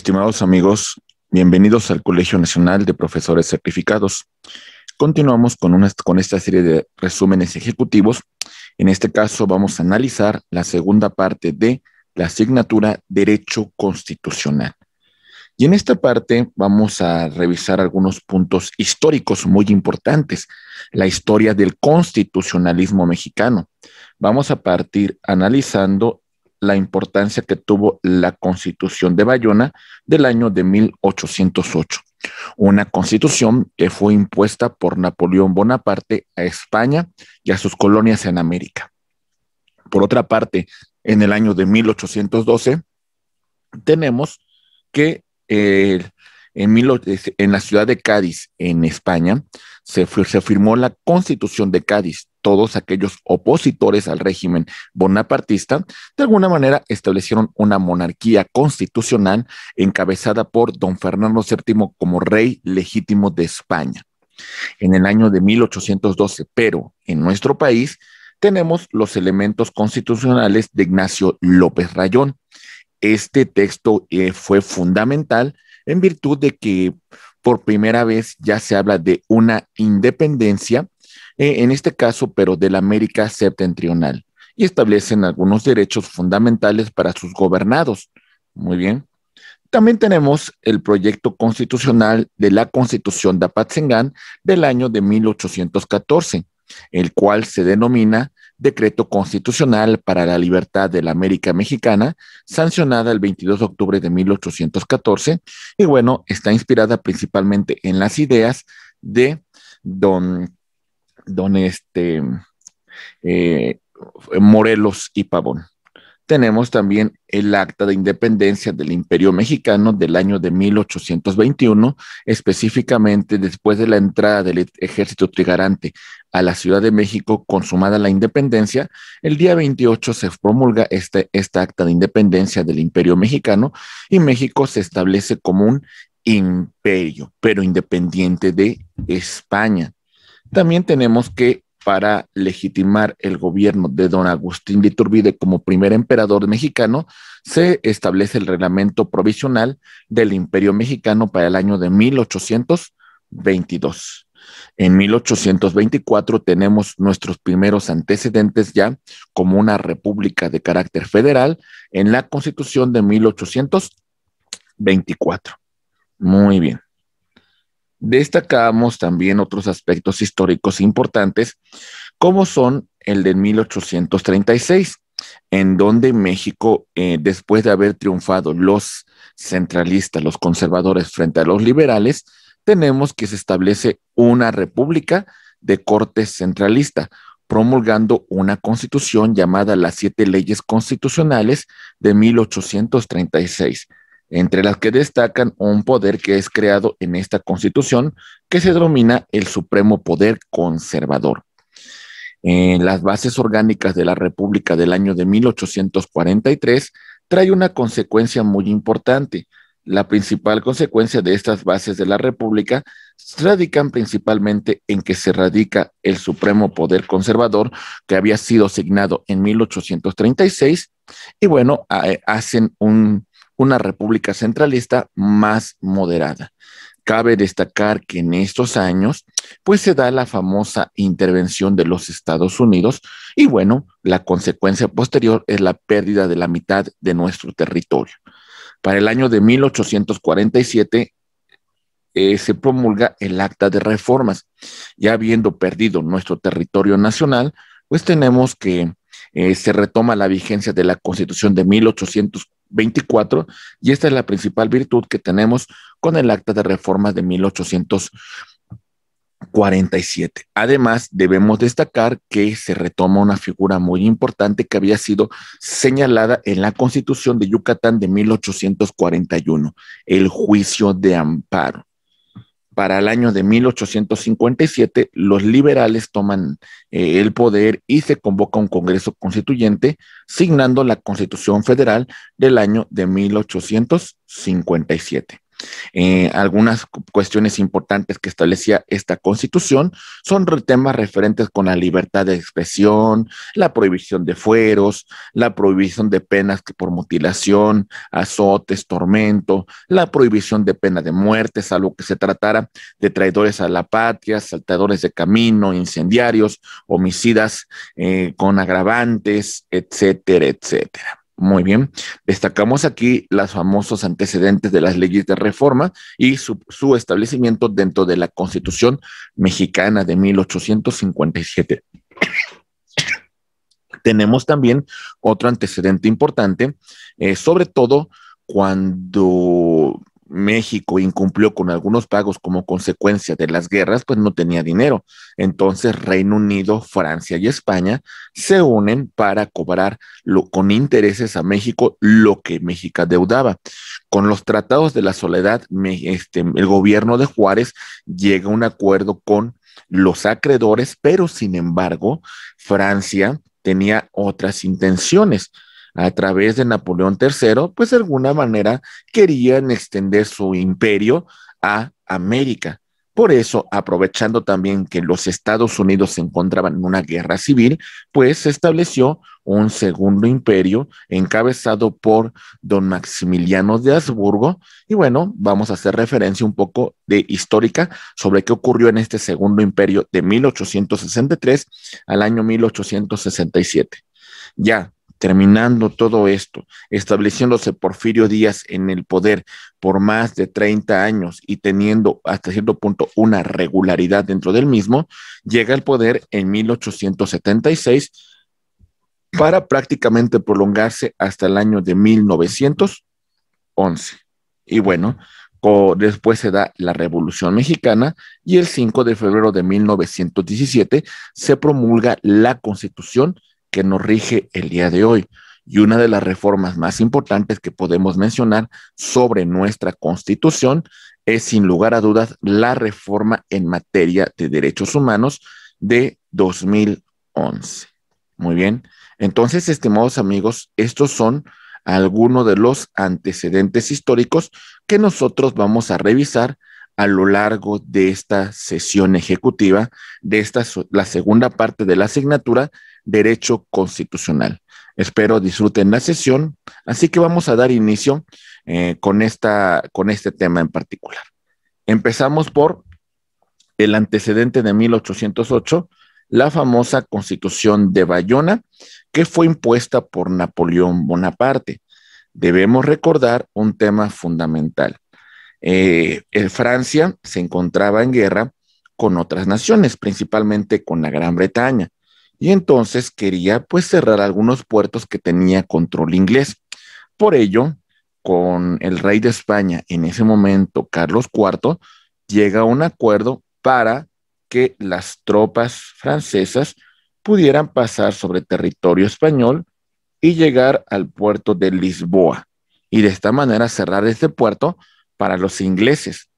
Estimados amigos, bienvenidos al Colegio Nacional de Profesores Certificados. Continuamos con, una, con esta serie de resúmenes ejecutivos. En este caso vamos a analizar la segunda parte de la asignatura Derecho Constitucional. Y en esta parte vamos a revisar algunos puntos históricos muy importantes, la historia del constitucionalismo mexicano. Vamos a partir analizando la importancia que tuvo la Constitución de Bayona del año de 1808, una constitución que fue impuesta por Napoleón Bonaparte a España y a sus colonias en América. Por otra parte, en el año de 1812, tenemos que eh, en, en, la ciudad de Cádiz, en España, se, se firmó la Constitución de Cádiz, todos aquellos opositores al régimen bonapartista, de alguna manera establecieron una monarquía constitucional encabezada por don Fernando VII como rey legítimo de España. En el año de 1812, pero en nuestro país tenemos los elementos constitucionales de Ignacio López Rayón. Este texto eh, fue fundamental en virtud de que por primera vez ya se habla de una independencia eh, en este caso, pero de la América septentrional, y establecen algunos derechos fundamentales para sus gobernados. Muy bien. También tenemos el proyecto constitucional de la Constitución de Apatzingán del año de 1814, el cual se denomina Decreto Constitucional para la Libertad de la América Mexicana, sancionada el 22 de octubre de 1814, y bueno, está inspirada principalmente en las ideas de don don este, eh, Morelos y Pavón. Tenemos también el Acta de Independencia del Imperio Mexicano del año de 1821, específicamente después de la entrada del ejército trigarante a la Ciudad de México, consumada la independencia, el día 28 se promulga este, esta Acta de Independencia del Imperio Mexicano y México se establece como un imperio, pero independiente de España. También tenemos que para legitimar el gobierno de don Agustín de Iturbide como primer emperador mexicano, se establece el reglamento provisional del Imperio Mexicano para el año de 1822. En 1824 tenemos nuestros primeros antecedentes ya como una república de carácter federal en la Constitución de 1824. Muy bien. Destacamos también otros aspectos históricos importantes, como son el de 1836, en donde México, eh, después de haber triunfado los centralistas, los conservadores frente a los liberales, tenemos que se establece una república de corte centralista, promulgando una constitución llamada las siete leyes constitucionales de 1836, entre las que destacan un poder que es creado en esta constitución que se denomina el Supremo Poder Conservador. En eh, las bases orgánicas de la República del año de 1843 trae una consecuencia muy importante. La principal consecuencia de estas bases de la República radican principalmente en que se radica el supremo poder conservador que había sido asignado en 1836 y bueno, eh, hacen un una república centralista más moderada. Cabe destacar que en estos años, pues se da la famosa intervención de los Estados Unidos y bueno, la consecuencia posterior es la pérdida de la mitad de nuestro territorio. Para el año de 1847 eh, se promulga el acta de reformas. Ya habiendo perdido nuestro territorio nacional, pues tenemos que eh, se retoma la vigencia de la Constitución de 1847 24, y esta es la principal virtud que tenemos con el Acta de Reformas de 1847. Además, debemos destacar que se retoma una figura muy importante que había sido señalada en la Constitución de Yucatán de 1841, el juicio de amparo para el año de 1857, los liberales toman eh, el poder y se convoca un Congreso Constituyente, signando la Constitución Federal del año de 1857. Eh, algunas cuestiones importantes que establecía esta constitución son temas referentes con la libertad de expresión, la prohibición de fueros, la prohibición de penas por mutilación, azotes, tormento, la prohibición de pena de muerte, salvo que se tratara de traidores a la patria, saltadores de camino, incendiarios, homicidas eh, con agravantes, etcétera, etcétera. Muy bien. Destacamos aquí los famosos antecedentes de las leyes de reforma y su, establecimiento dentro de la Constitución mexicana de 1857. Tenemos también otro antecedente importante, eh, sobre todo cuando México incumplió con algunos pagos como consecuencia de las guerras, pues no tenía dinero. Entonces Reino Unido, Francia y España se unen para cobrar con intereses a México lo que México deudaba. Con los tratados de la soledad, este, el gobierno de Juárez llega a un acuerdo con los acreedores, pero sin embargo, Francia tenía otras intenciones a través de Napoleón III, pues de alguna manera querían extender su imperio a América. Por eso, aprovechando también que los Estados Unidos se encontraban en una guerra civil, pues se estableció un segundo imperio encabezado por don Maximiliano de Habsburgo. Y bueno, vamos a hacer referencia un poco de histórica sobre qué ocurrió en este segundo imperio de 1863 al año 1867. Ya Terminando todo esto, estableciéndose Porfirio Díaz en el poder por más de 30 años y teniendo hasta cierto punto una regularidad dentro del mismo, llega al poder en 1876 para prácticamente prolongarse hasta el año de 1911. Y bueno, después se da la Revolución Mexicana y el 5 de febrero de 1917 se promulga la Constitución que nos rige el día de hoy y una de las reformas más importantes que podemos mencionar sobre nuestra constitución es sin lugar a dudas la reforma en materia de derechos humanos de 2011. Muy bien, entonces, estimados amigos, estos son algunos de los antecedentes históricos que nosotros vamos a revisar a lo largo de esta sesión ejecutiva, de esta, la segunda parte de la asignatura derecho constitucional. Espero disfruten la sesión, así que vamos a dar inicio eh, con, esta, con este tema en particular. Empezamos por el antecedente de 1808, la famosa constitución de Bayona, que fue impuesta por Napoleón Bonaparte. Debemos recordar un tema fundamental. Eh, eh, Francia se encontraba en guerra con otras naciones, principalmente con la Gran Bretaña y entonces quería pues cerrar algunos puertos que tenía control inglés. Por ello, con el rey de España en ese momento, Carlos IV, llega un acuerdo para que las tropas francesas pudieran pasar sobre territorio español y llegar al puerto de Lisboa y de esta manera cerrar este puerto para los ingleses.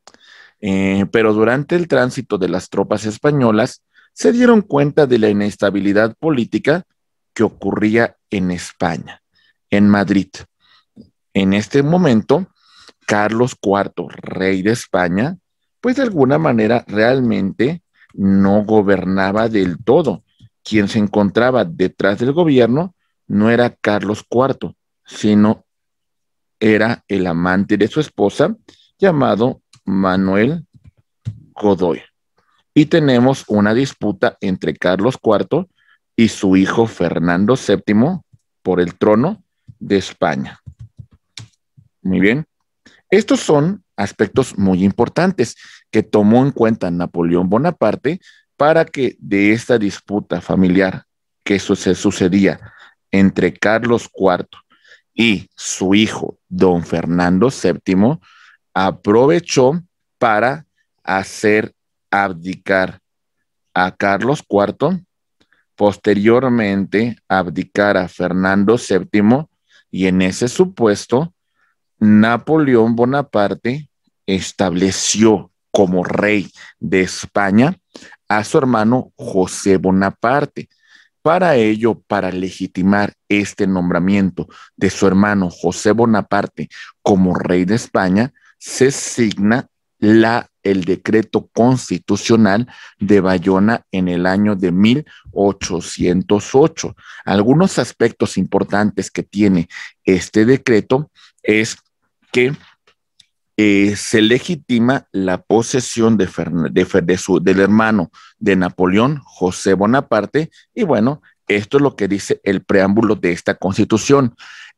Eh, pero durante el tránsito de las tropas españolas, se dieron cuenta de la inestabilidad política que ocurría en España, en Madrid. En este momento, Carlos IV, rey de España, pues de alguna manera realmente no gobernaba del todo. Quien se encontraba detrás del gobierno no era Carlos IV, sino era el amante de su esposa llamado Manuel Godoy y tenemos una disputa entre Carlos IV y su hijo Fernando VII por el trono de España. Muy bien. Estos son aspectos muy importantes que tomó en cuenta Napoleón Bonaparte para que de esta disputa familiar que se sucedía entre Carlos IV y su hijo, don Fernando VII, aprovechó para hacer abdicar a Carlos IV, posteriormente abdicar a Fernando VII y en ese supuesto, Napoleón Bonaparte estableció como rey de España a su hermano José Bonaparte. Para ello, para legitimar este nombramiento de su hermano José Bonaparte como rey de España, se signa la el decreto constitucional de Bayona en el año de 1808. Algunos aspectos importantes que tiene este decreto es que eh, se legitima la posesión de, del hermano de Napoleón, José Bonaparte, y bueno, esto es lo que dice el preámbulo de esta constitución.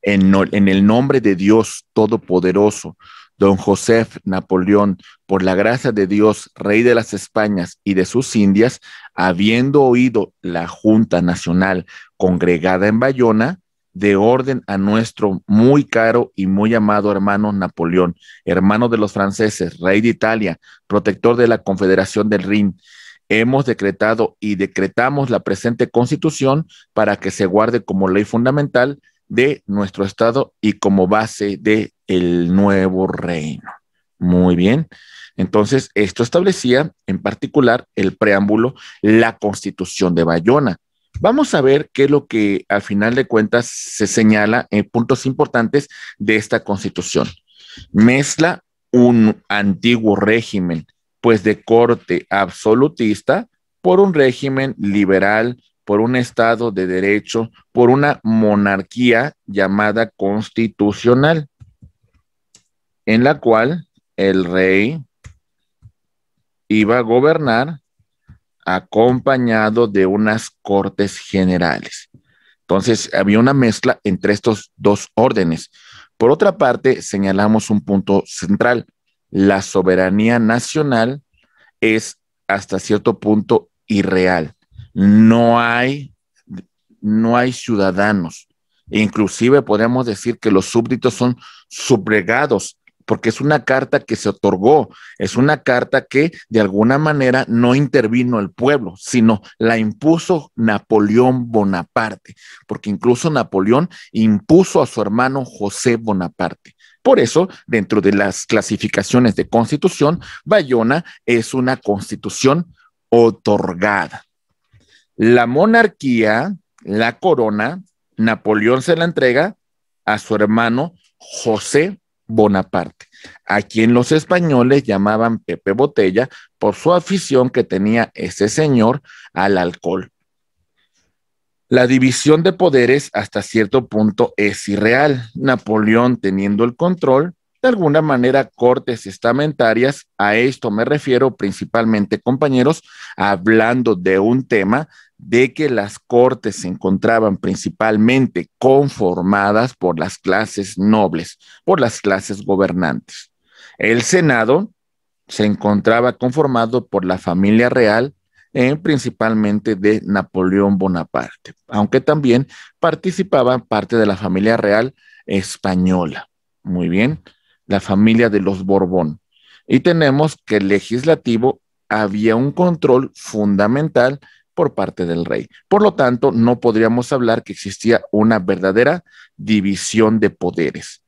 En, en el nombre de Dios Todopoderoso, don Josef Napoleón, por la gracia de Dios, rey de las Españas y de sus Indias, habiendo oído la Junta Nacional congregada en Bayona, de orden a nuestro muy caro y muy amado hermano Napoleón, hermano de los franceses, rey de Italia, protector de la Confederación del Rin. Hemos decretado y decretamos la presente constitución para que se guarde como ley fundamental de nuestro Estado y como base de el nuevo reino. Muy bien. Entonces, esto establecía en particular el preámbulo, la constitución de Bayona. Vamos a ver qué es lo que al final de cuentas se señala en puntos importantes de esta constitución. Mezcla un antiguo régimen, pues de corte absolutista, por un régimen liberal, por un Estado de derecho, por una monarquía llamada constitucional en la cual el rey iba a gobernar acompañado de unas cortes generales. Entonces, había una mezcla entre estos dos órdenes. Por otra parte, señalamos un punto central. La soberanía nacional es hasta cierto punto irreal. No hay, no hay ciudadanos. Inclusive podemos decir que los súbditos son subregados porque es una carta que se otorgó, es una carta que de alguna manera no intervino el pueblo, sino la impuso Napoleón Bonaparte, porque incluso Napoleón impuso a su hermano José Bonaparte. Por eso, dentro de las clasificaciones de constitución, Bayona es una constitución otorgada. La monarquía, la corona, Napoleón se la entrega a su hermano José Bonaparte, a quien los españoles llamaban Pepe Botella por su afición que tenía ese señor al alcohol. La división de poderes hasta cierto punto es irreal. Napoleón teniendo el control, de alguna manera cortes estamentarias, a esto me refiero principalmente compañeros, hablando de un tema de que las cortes se encontraban principalmente conformadas por las clases nobles, por las clases gobernantes. El Senado se encontraba conformado por la familia real, eh, principalmente de Napoleón Bonaparte, aunque también participaba parte de la familia real española. Muy bien, la familia de los Borbón. Y tenemos que el legislativo había un control fundamental por parte del rey. Por lo tanto, no podríamos hablar que existía una verdadera división de poderes.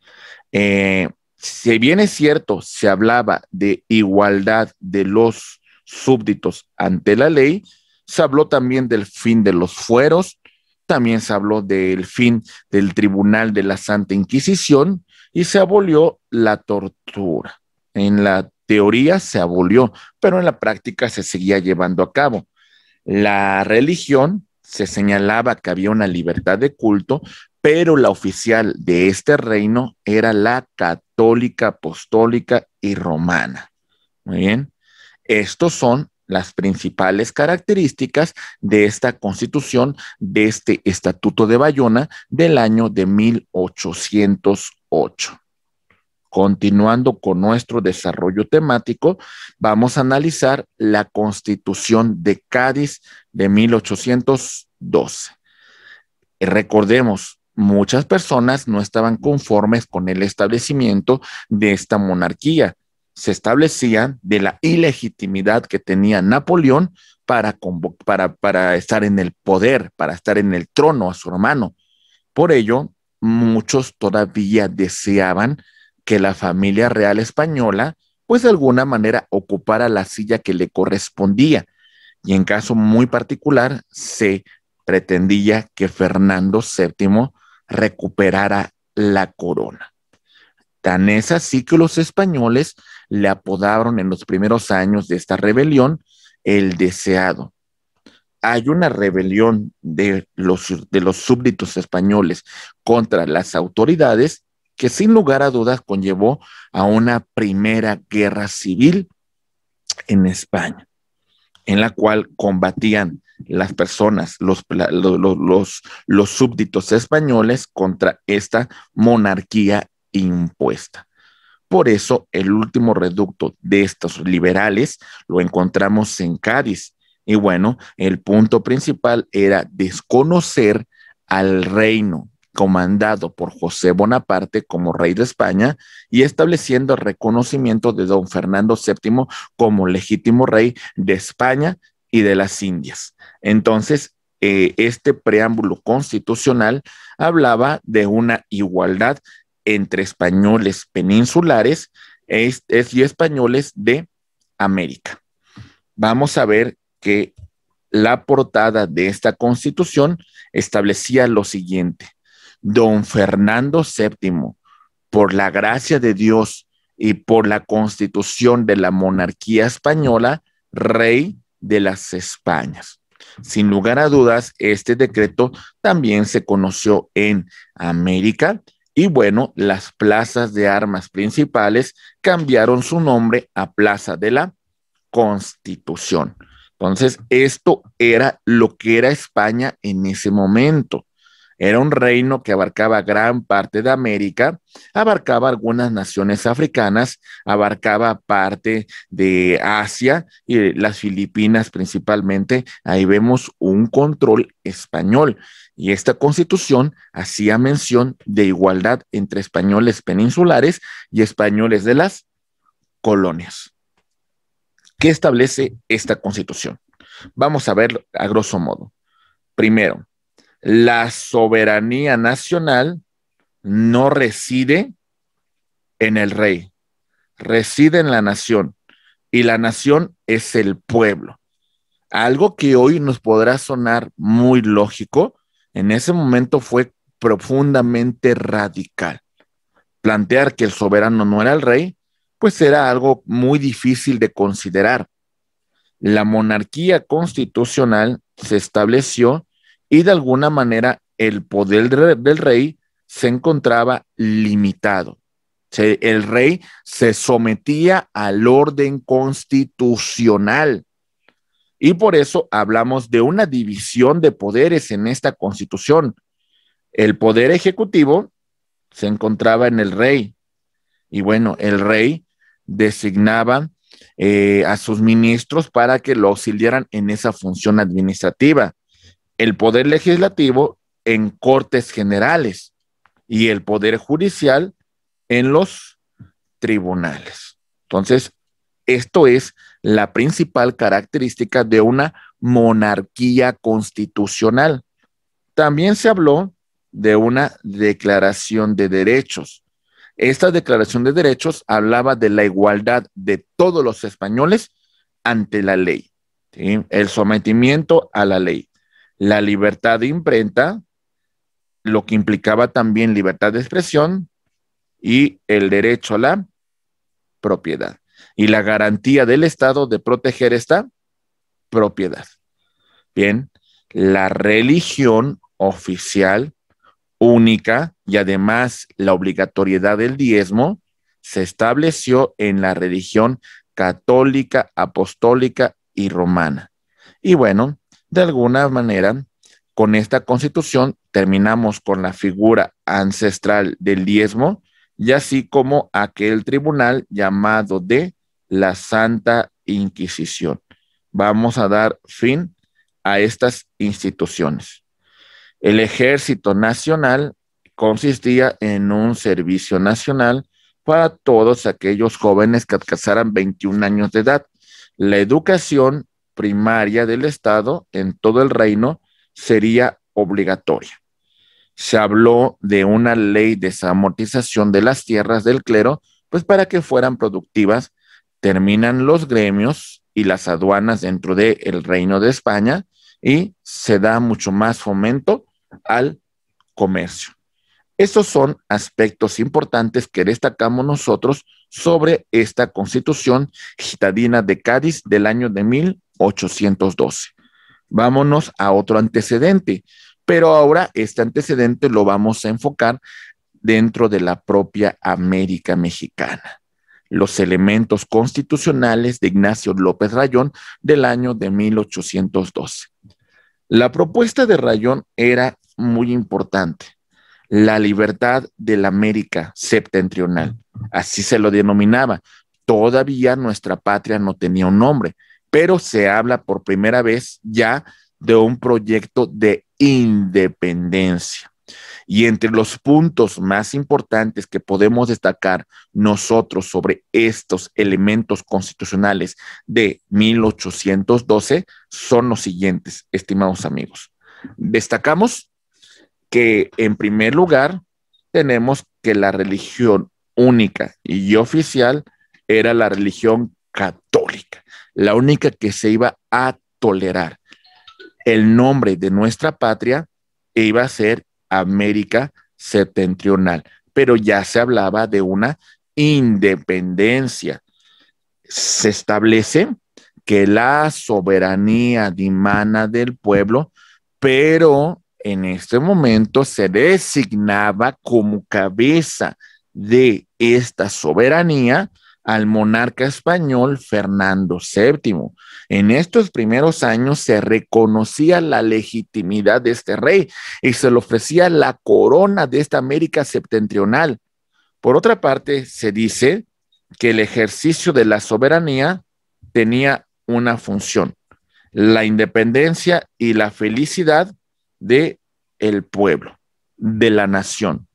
Eh, si bien es cierto, se hablaba de igualdad de los súbditos ante la ley, se habló también del fin de los fueros, también se habló del fin del Tribunal de la Santa Inquisición y se abolió la tortura. En la teoría se abolió, pero en la práctica se seguía llevando a cabo. La religión se señalaba que había una libertad de culto, pero la oficial de este reino era la católica, apostólica y romana. Muy bien. Estos son las principales características de esta constitución, de este Estatuto de Bayona del año de 1808. Continuando con nuestro desarrollo temático, vamos a analizar la constitución de Cádiz de 1812. Recordemos, muchas personas no estaban conformes con el establecimiento de esta monarquía. Se establecían de la ilegitimidad que tenía Napoleón para, para estar en el poder, para estar en el trono a su hermano. Por ello, muchos todavía deseaban que la familia real española, pues de alguna manera ocupara la silla que le correspondía. Y en caso muy particular, se pretendía que Fernando VII recuperara la corona. Tan es así que los españoles le apodaron en los primeros años de esta rebelión el deseado. Hay una rebelión de los, de los súbditos españoles contra las autoridades que sin lugar a dudas conllevó a una primera guerra civil en España, en la cual combatían las personas, los, los, los, súbditos españoles contra esta monarquía impuesta. Por eso el último reducto de estos liberales lo encontramos en Cádiz. Y bueno, el punto principal era desconocer al reino comandado por José Bonaparte como rey de España y estableciendo el reconocimiento de don Fernando VII como legítimo rey de España y de las Indias. Entonces, eh, este preámbulo constitucional hablaba de una igualdad entre españoles peninsulares y españoles de América. Vamos a ver que la portada de esta constitución establecía lo siguiente don Fernando VII, por la gracia de Dios y por la constitución de la monarquía española, rey de las Españas. Sin lugar a dudas, este decreto también se conoció en América y bueno, las plazas de armas principales cambiaron su nombre a Plaza de la Constitución. Entonces, esto era lo que era España en ese momento. Era un reino que abarcaba gran parte de América, abarcaba algunas naciones africanas, abarcaba parte de Asia y las Filipinas principalmente. Ahí vemos un control español y esta constitución hacía mención de igualdad entre españoles peninsulares y españoles de las colonias. ¿Qué establece esta constitución? Vamos a verlo a grosso modo. Primero, la soberanía nacional no reside en el rey, reside en la nación y la nación es el pueblo. Algo que hoy nos podrá sonar muy lógico, en ese momento fue profundamente radical. Plantear que el soberano no era el rey, pues era algo muy difícil de considerar. La monarquía constitucional se estableció y de alguna manera el poder del rey se encontraba limitado. el rey se sometía al orden constitucional. Y por eso hablamos de una división de poderes en esta constitución. El poder ejecutivo se encontraba en el rey. Y bueno, el rey designaba eh, a sus ministros para que lo auxiliaran en esa función administrativa el poder legislativo en cortes generales y el poder judicial en los tribunales. Entonces, esto es la principal característica de una monarquía constitucional. También se habló de una declaración de derechos. Esta declaración de derechos hablaba de la igualdad de todos los españoles ante la ley, el sometimiento a la ley la libertad de imprenta, lo que implicaba también libertad de expresión y el derecho a la propiedad y la garantía del Estado de proteger esta propiedad. Bien, la religión oficial única y además la obligatoriedad del diezmo se estableció en la religión católica, apostólica y romana. Y bueno, de alguna manera, con esta constitución terminamos con la figura ancestral del diezmo y así como aquel tribunal llamado de la Santa Inquisición. Vamos a dar fin a estas instituciones. El ejército nacional consistía en un servicio nacional para todos aquellos jóvenes que alcanzaran 21 años de edad. La educación primaria del Estado en todo el reino sería obligatoria. Se habló de una ley de desamortización de las tierras del clero, pues para que fueran productivas, terminan los gremios y las aduanas dentro del el reino de España y se da mucho más fomento al comercio. Esos son aspectos importantes que destacamos nosotros sobre esta constitución gitadina de Cádiz del año de mil 812. Vámonos a otro antecedente, pero ahora este antecedente lo vamos a enfocar dentro de la propia América Mexicana. Los elementos constitucionales de Ignacio López Rayón del año de 1812. La propuesta de Rayón era muy importante, la libertad de la América septentrional, así se lo denominaba. Todavía nuestra patria no tenía un nombre, pero se habla por primera vez ya de un proyecto de independencia. Y entre los puntos más importantes que podemos destacar nosotros sobre estos elementos constitucionales de 1812 son los siguientes, estimados amigos. Destacamos que en primer lugar tenemos que la religión única y oficial era la religión católica la única que se iba a tolerar. El nombre de nuestra patria iba a ser América Septentrional, pero ya se hablaba de una independencia. Se establece que la soberanía dimana del pueblo, pero en este momento se designaba como cabeza de esta soberanía al monarca español Fernando VII. En estos primeros años se reconocía la legitimidad de este rey y se le ofrecía la corona de esta América septentrional. Por otra parte, se dice que el ejercicio de la soberanía tenía una función, la independencia y la felicidad de el pueblo, de la nación.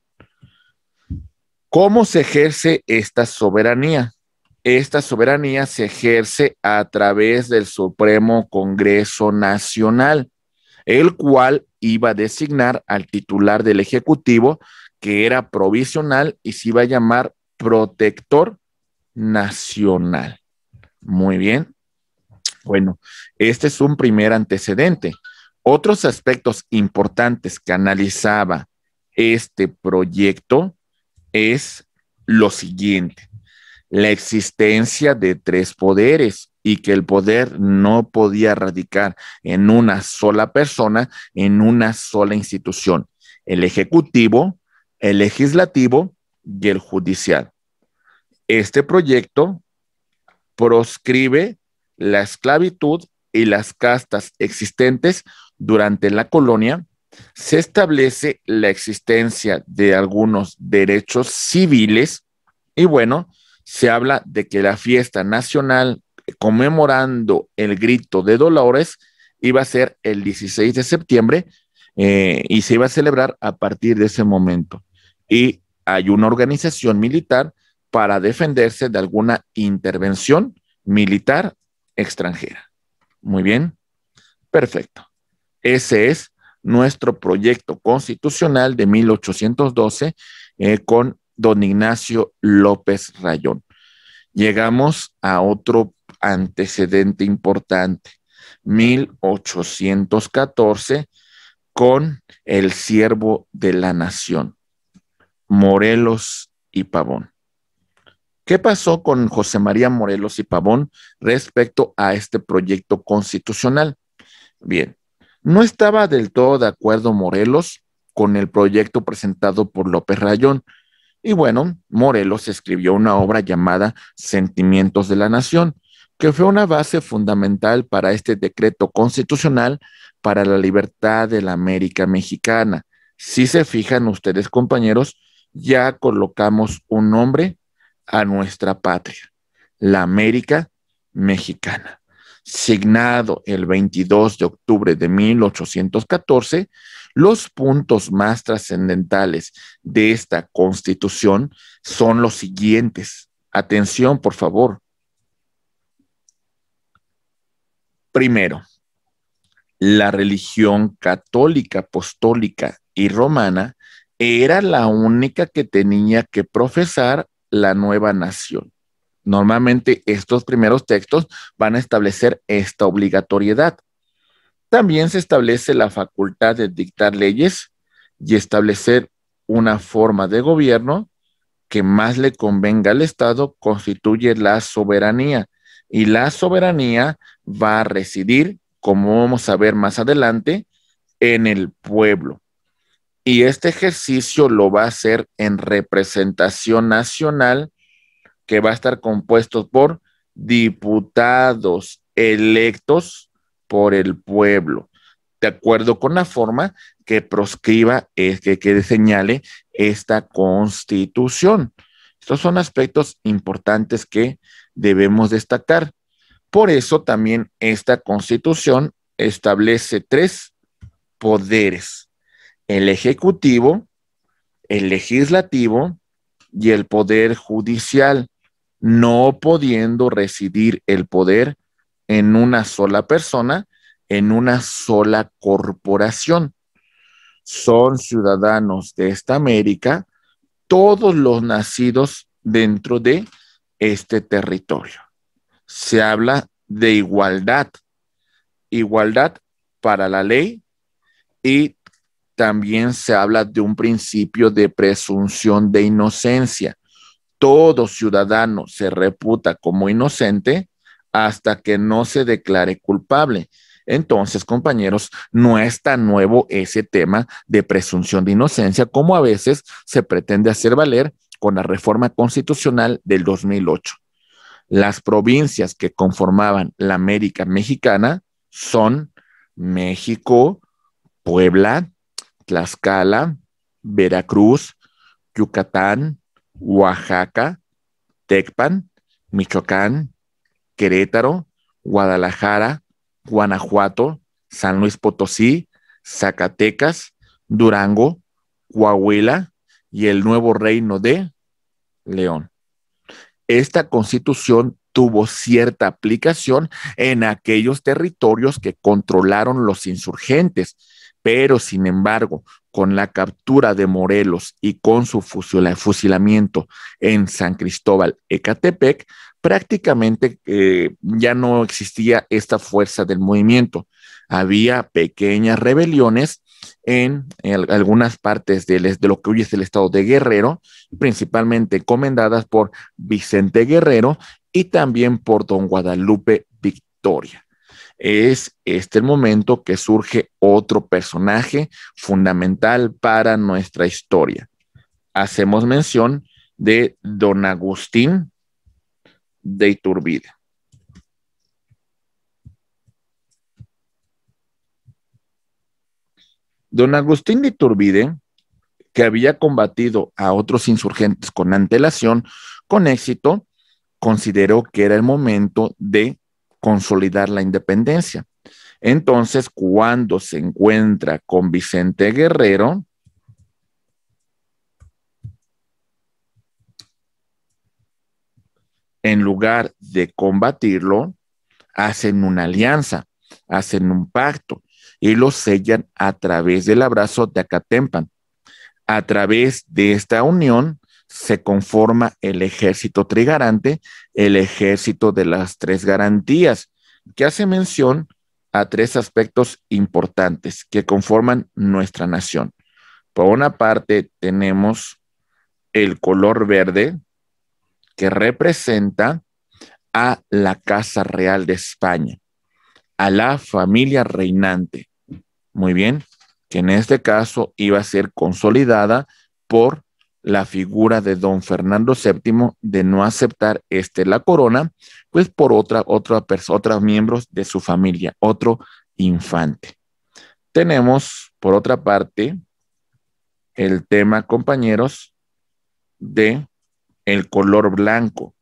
¿Cómo se ejerce esta soberanía? esta soberanía se ejerce a través del Supremo Congreso Nacional, el cual iba a designar al titular del Ejecutivo, que era provisional y se iba a llamar protector nacional. Muy bien. Bueno, este es un primer antecedente. Otros aspectos importantes que analizaba este proyecto es lo siguiente la existencia de tres poderes y que el poder no podía radicar en una sola persona, en una sola institución, el ejecutivo, el legislativo y el judicial. Este proyecto proscribe la esclavitud y las castas existentes durante la colonia, se establece la existencia de algunos derechos civiles y bueno, se habla de que la fiesta nacional eh, conmemorando el grito de Dolores iba a ser el 16 de septiembre eh, y se iba a celebrar a partir de ese momento. Y hay una organización militar para defenderse de alguna intervención militar extranjera. Muy bien, perfecto. Ese es nuestro proyecto constitucional de 1812 eh, con don Ignacio López Rayón. Llegamos a otro antecedente importante, 1814, con el siervo de la nación, Morelos y Pavón. ¿Qué pasó con José María Morelos y Pavón respecto a este proyecto constitucional? Bien, no estaba del todo de acuerdo Morelos con el proyecto presentado por López Rayón, y bueno, Morelos escribió una obra llamada Sentimientos de la Nación, que fue una base fundamental para este decreto constitucional para la libertad de la América Mexicana. Si se fijan ustedes, compañeros, ya colocamos un nombre a nuestra patria, la América Mexicana. Signado el 22 de octubre de 1814, los puntos más trascendentales de esta constitución son los siguientes. Atención, por favor. Primero, la religión católica, apostólica y romana era la única que tenía que profesar la nueva nación. Normalmente estos primeros textos van a establecer esta obligatoriedad. También se establece la facultad de dictar leyes y establecer una forma de gobierno que más le convenga al Estado constituye la soberanía y la soberanía va a residir, como vamos a ver más adelante, en el pueblo. Y este ejercicio lo va a hacer en representación nacional que va a estar compuesto por diputados electos por el pueblo, de acuerdo con la forma que proscriba, es eh, que, que señale esta constitución. Estos son aspectos importantes que debemos destacar. Por eso también esta constitución establece tres poderes, el ejecutivo, el legislativo y el poder judicial, no pudiendo residir el poder en una sola persona, en una sola corporación. Son ciudadanos de esta América todos los nacidos dentro de este territorio. Se habla de igualdad, igualdad para la ley y también se habla de un principio de presunción de inocencia. Todo ciudadano se reputa como inocente hasta que no se declare culpable. Entonces, compañeros, no es tan nuevo ese tema de presunción de inocencia como a veces se pretende hacer valer con la reforma constitucional del 2008. Las provincias que conformaban la América Mexicana son México, Puebla, Tlaxcala, Veracruz, Yucatán, Oaxaca, Tecpan, Michoacán, Querétaro, Guadalajara, Guanajuato, San Luis Potosí, Zacatecas, Durango, Coahuila y el nuevo reino de León. Esta constitución tuvo cierta aplicación en aquellos territorios que controlaron los insurgentes, pero sin embargo con la captura de Morelos y con su fusilamiento en San Cristóbal, Ecatepec, prácticamente eh, ya no existía esta fuerza del movimiento. Había pequeñas rebeliones en, eh, algunas partes de, lo que hoy es el estado de Guerrero, principalmente comendadas por Vicente Guerrero y también por don Guadalupe Victoria es este el momento que surge otro personaje fundamental para nuestra historia. Hacemos mención de don Agustín de Iturbide. Don Agustín de Iturbide, que había combatido a otros insurgentes con antelación, con éxito, consideró que era el momento de consolidar la independencia. Entonces, cuando se encuentra con Vicente Guerrero, en lugar de combatirlo, hacen una alianza, hacen un pacto y lo sellan a través del abrazo de Acatempan. A través de esta unión, se conforma el ejército trigarante, el ejército de las tres garantías, que hace mención a tres aspectos importantes que conforman nuestra nación. Por una parte, tenemos el color verde, que representa a la Casa Real de España, a la familia reinante. Muy bien, que en este caso iba a ser consolidada por la figura de don Fernando VII de no aceptar este la corona, pues por otra, otra otros miembros de su familia, otro infante. Tenemos, por otra parte, el tema, compañeros, de el color blanco,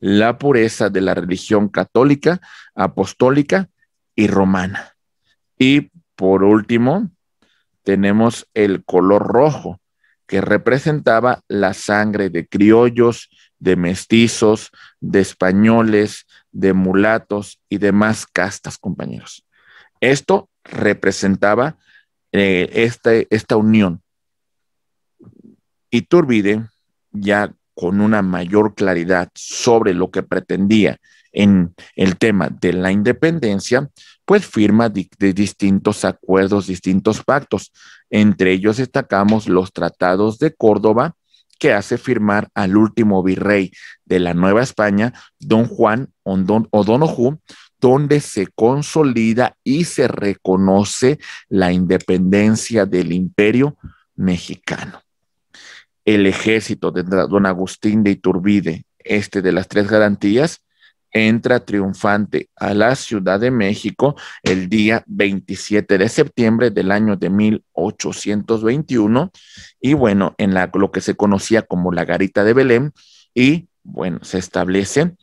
la pureza de la religión católica, apostólica y romana. Y por último, tenemos el color rojo, que representaba la sangre de criollos, de mestizos, de españoles, de mulatos y demás castas, compañeros. Esto representaba eh, esta, esta unión. Iturbide, ya con una mayor claridad sobre lo que pretendía en el tema de la independencia, pues firma de, distintos acuerdos, distintos pactos. Entre ellos destacamos los tratados de Córdoba, que hace firmar al último virrey de la Nueva España, don Juan Oju, donde se consolida y se reconoce la independencia del imperio mexicano. El ejército de don Agustín de Iturbide, este de las tres garantías, entra triunfante a la Ciudad de México el día 27 de septiembre del año de 1821 y bueno, en lo que se conocía como la Garita de Belén y bueno, se establece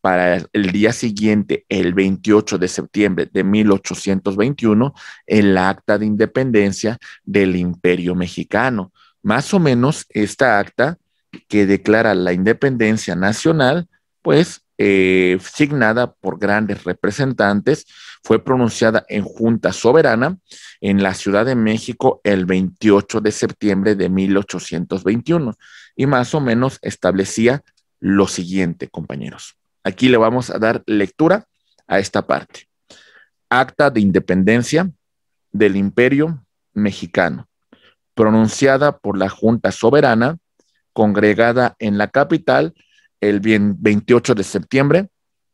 para el día siguiente, el 28 de septiembre de 1821, el acta de independencia del Imperio Mexicano. Más o menos esta acta que declara la independencia nacional, pues eh, signada por grandes representantes, fue pronunciada en Junta Soberana en la Ciudad de México el 28 de septiembre de 1821 y más o menos establecía lo siguiente, compañeros. Aquí le vamos a dar lectura a esta parte. Acta de Independencia del Imperio Mexicano, pronunciada por la Junta Soberana, congregada en la capital el 28 de septiembre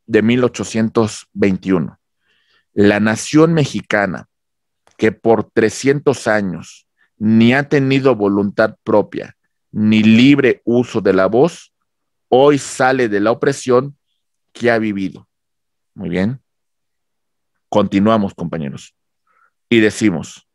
de 1821. La nación mexicana, que por 300 años ni ha tenido voluntad propia ni libre uso de la voz, hoy sale de la opresión que ha vivido. Muy bien. Continuamos, compañeros. Y decimos,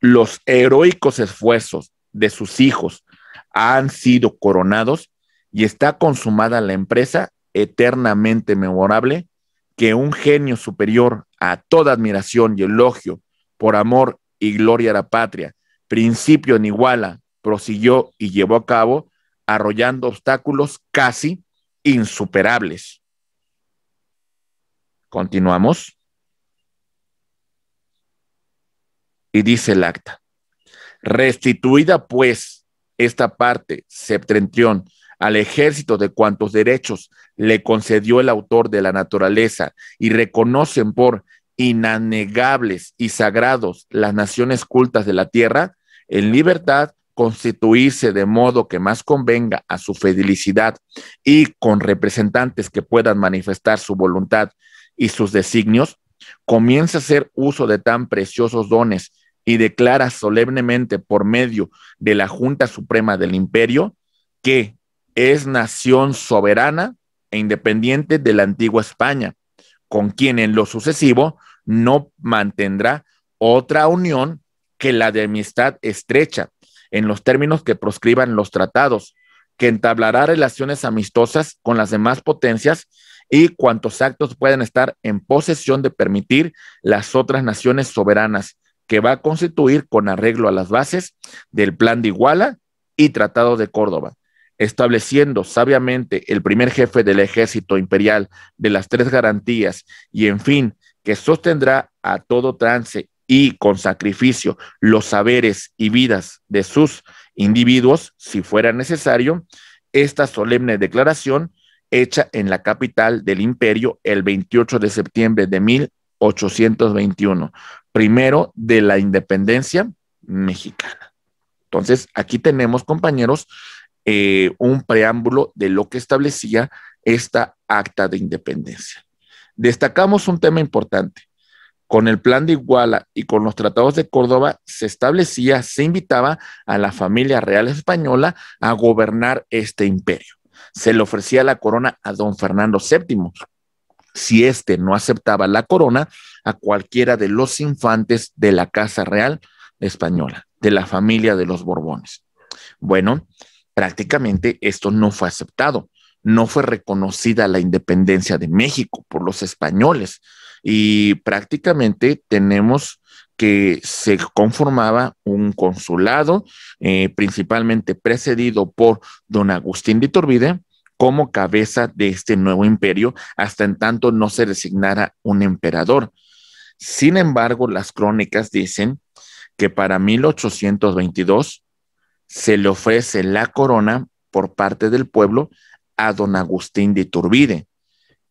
los heroicos esfuerzos de sus hijos han sido coronados y está consumada la empresa eternamente memorable que un genio superior a toda admiración y elogio por amor y gloria a la patria, principio en iguala, prosiguió y llevó a cabo, arrollando obstáculos casi insuperables. Continuamos. Y dice el acta, restituida pues esta parte, septentrión, al ejército de cuantos derechos le concedió el autor de la naturaleza y reconocen por inanegables y sagrados las naciones cultas de la tierra, en libertad constituirse de modo que más convenga a su felicidad y con representantes que puedan manifestar su voluntad y sus designios, comienza a hacer uso de tan preciosos dones y declara solemnemente por medio de la Junta Suprema del Imperio que es nación soberana e independiente de la antigua España, con quien en lo sucesivo no mantendrá otra unión que la de amistad estrecha, en los términos que proscriban los tratados, que entablará relaciones amistosas con las demás potencias y cuantos actos puedan estar en posesión de permitir las otras naciones soberanas, que va a constituir con arreglo a las bases del Plan de Iguala y Tratado de Córdoba, estableciendo sabiamente el primer jefe del ejército imperial de las tres garantías y, en fin, que sostendrá a todo trance y con sacrificio los saberes y vidas de sus individuos, si fuera necesario, esta solemne declaración hecha en la capital del imperio el 28 de septiembre de 1821, primero de la independencia mexicana. Entonces, aquí tenemos, compañeros, eh, un preámbulo de lo que establecía esta acta de independencia. Destacamos un tema importante. Con el plan de Iguala y con los tratados de Córdoba se establecía, se invitaba a la familia real española a gobernar este imperio. Se le ofrecía la corona a don Fernando VII. Si éste no aceptaba la corona, a cualquiera de los infantes de la Casa Real Española, de la familia de los Borbones. Bueno, prácticamente esto no fue aceptado. No fue reconocida la independencia de México por los españoles y prácticamente tenemos que se conformaba un consulado, eh, principalmente precedido por don Agustín de Iturbide, como cabeza de este nuevo imperio, hasta en tanto no se designara un emperador. Sin embargo, las crónicas dicen que para 1822 se le ofrece la corona por parte del pueblo a don Agustín de Iturbide.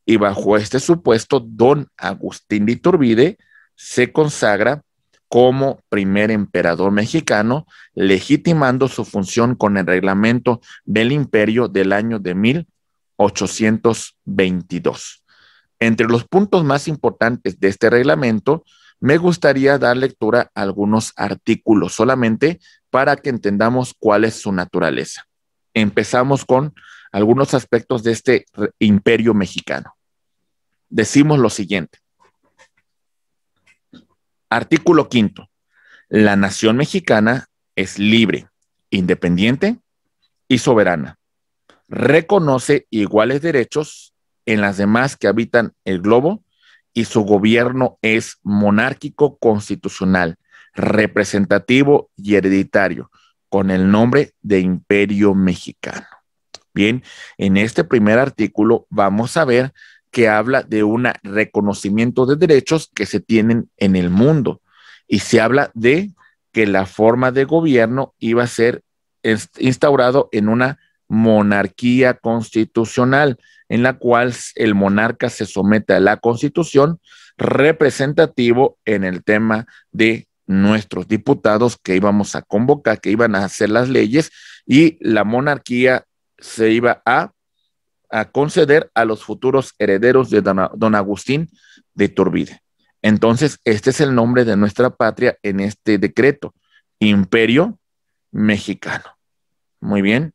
Y bajo este supuesto, don Agustín de Iturbide se consagra como primer emperador mexicano, legitimando su función con el reglamento del imperio del año de 1822. Entre los puntos más importantes de este reglamento, me gustaría dar lectura a algunos artículos solamente para que entendamos cuál es su naturaleza. Empezamos con algunos aspectos de este imperio mexicano. Decimos lo siguiente. Artículo quinto. La nación mexicana es libre, independiente y soberana. Reconoce iguales derechos en las demás que habitan el globo y su gobierno es monárquico constitucional, representativo y hereditario, con el nombre de Imperio Mexicano. Bien, en este primer artículo vamos a ver que habla de un reconocimiento de derechos que se tienen en el mundo y se habla de que la forma de gobierno iba a ser instaurado en una monarquía constitucional en la cual el monarca se somete a la constitución representativo en el tema de nuestros diputados que íbamos a convocar, que iban a hacer las leyes y la monarquía se iba a, conceder a los futuros herederos de don, Agustín de Turbide. Entonces, este es el nombre de nuestra patria en este decreto, Imperio Mexicano. Muy bien.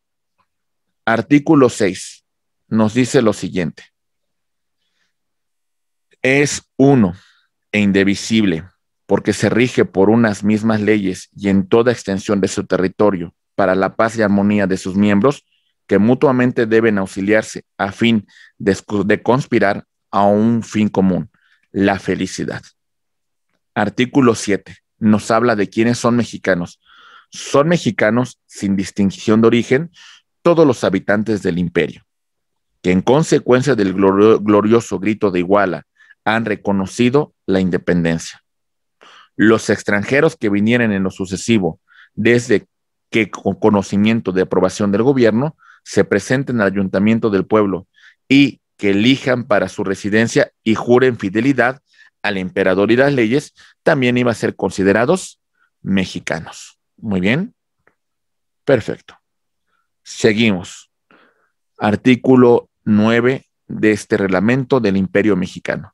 Artículo 6 nos dice lo siguiente. Es uno e indivisible, porque se rige por unas mismas leyes y en toda extensión de su territorio, para la paz y armonía de sus miembros, que mutuamente deben auxiliarse a fin de, conspirar a un fin común, la felicidad. Artículo 7. Nos habla de quiénes son mexicanos. Son mexicanos sin distinción de origen todos los habitantes del imperio en consecuencia del glorioso grito de Iguala han reconocido la independencia. Los extranjeros que vinieren en lo sucesivo, desde que con conocimiento de aprobación del gobierno, se presenten al ayuntamiento del pueblo y que elijan para su residencia y juren fidelidad al emperador y las leyes, también iban a ser considerados mexicanos. Muy bien. Perfecto. Seguimos. Artículo 9 de este reglamento del Imperio Mexicano.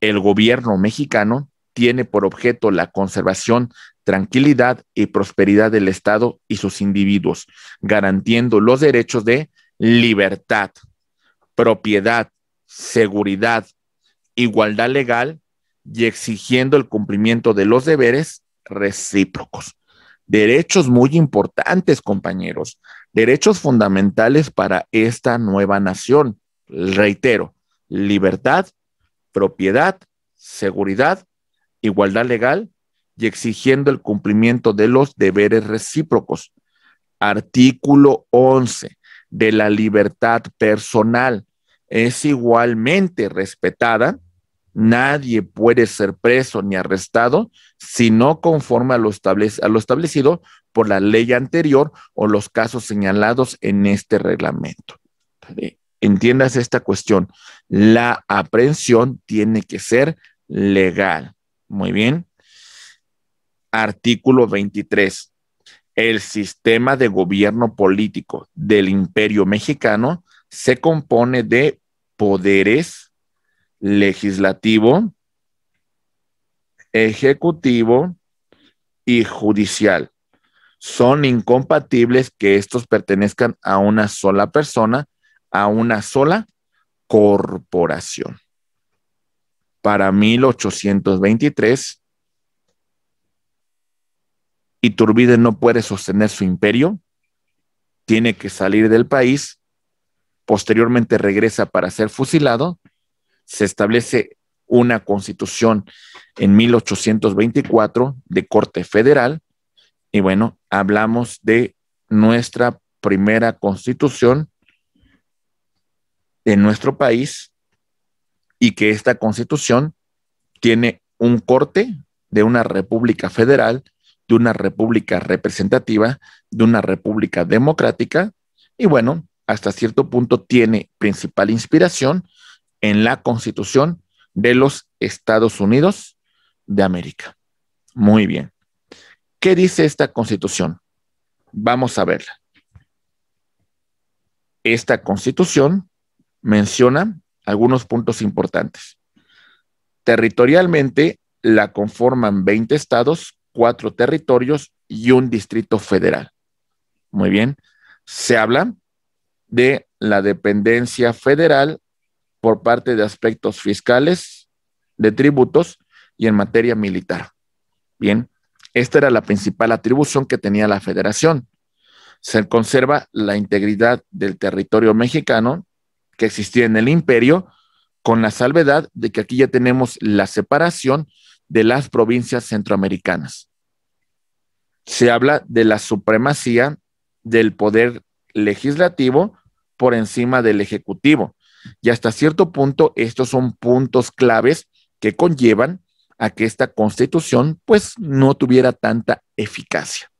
El gobierno mexicano tiene por objeto la conservación, tranquilidad y prosperidad del Estado y sus individuos, garantiendo los derechos de libertad, propiedad, seguridad, igualdad legal y exigiendo el cumplimiento de los deberes recíprocos. Derechos muy importantes, compañeros derechos fundamentales para esta nueva nación. Reitero, libertad, propiedad, seguridad, igualdad legal y exigiendo el cumplimiento de los deberes recíprocos. Artículo 11 de la libertad personal es igualmente respetada Nadie puede ser preso ni arrestado si no conforme a lo, establecido por la ley anterior o los casos señalados en este reglamento. Entiendas esta cuestión. La aprehensión tiene que ser legal. Muy bien. Artículo 23. El sistema de gobierno político del imperio mexicano se compone de poderes legislativo, ejecutivo y judicial. Son incompatibles que estos pertenezcan a una sola persona, a una sola corporación. Para 1823, Iturbide no puede sostener su imperio, tiene que salir del país, posteriormente regresa para ser fusilado se establece una constitución en 1824 de corte federal y bueno, hablamos de nuestra primera constitución en nuestro país y que esta constitución tiene un corte de una república federal, de una república representativa, de una república democrática y bueno, hasta cierto punto tiene principal inspiración en la Constitución de los Estados Unidos de América. Muy bien. ¿Qué dice esta Constitución? Vamos a verla. Esta Constitución menciona algunos puntos importantes. Territorialmente la conforman 20 estados, cuatro territorios y un distrito federal. Muy bien. Se habla de la dependencia federal por parte de aspectos fiscales, de tributos y en materia militar. Bien, esta era la principal atribución que tenía la federación. Se conserva la integridad del territorio mexicano que existía en el imperio, con la salvedad de que aquí ya tenemos la separación de las provincias centroamericanas. Se habla de la supremacía del poder legislativo por encima del ejecutivo, y hasta cierto punto, estos son puntos claves que conllevan a que esta constitución pues no tuviera tanta eficacia.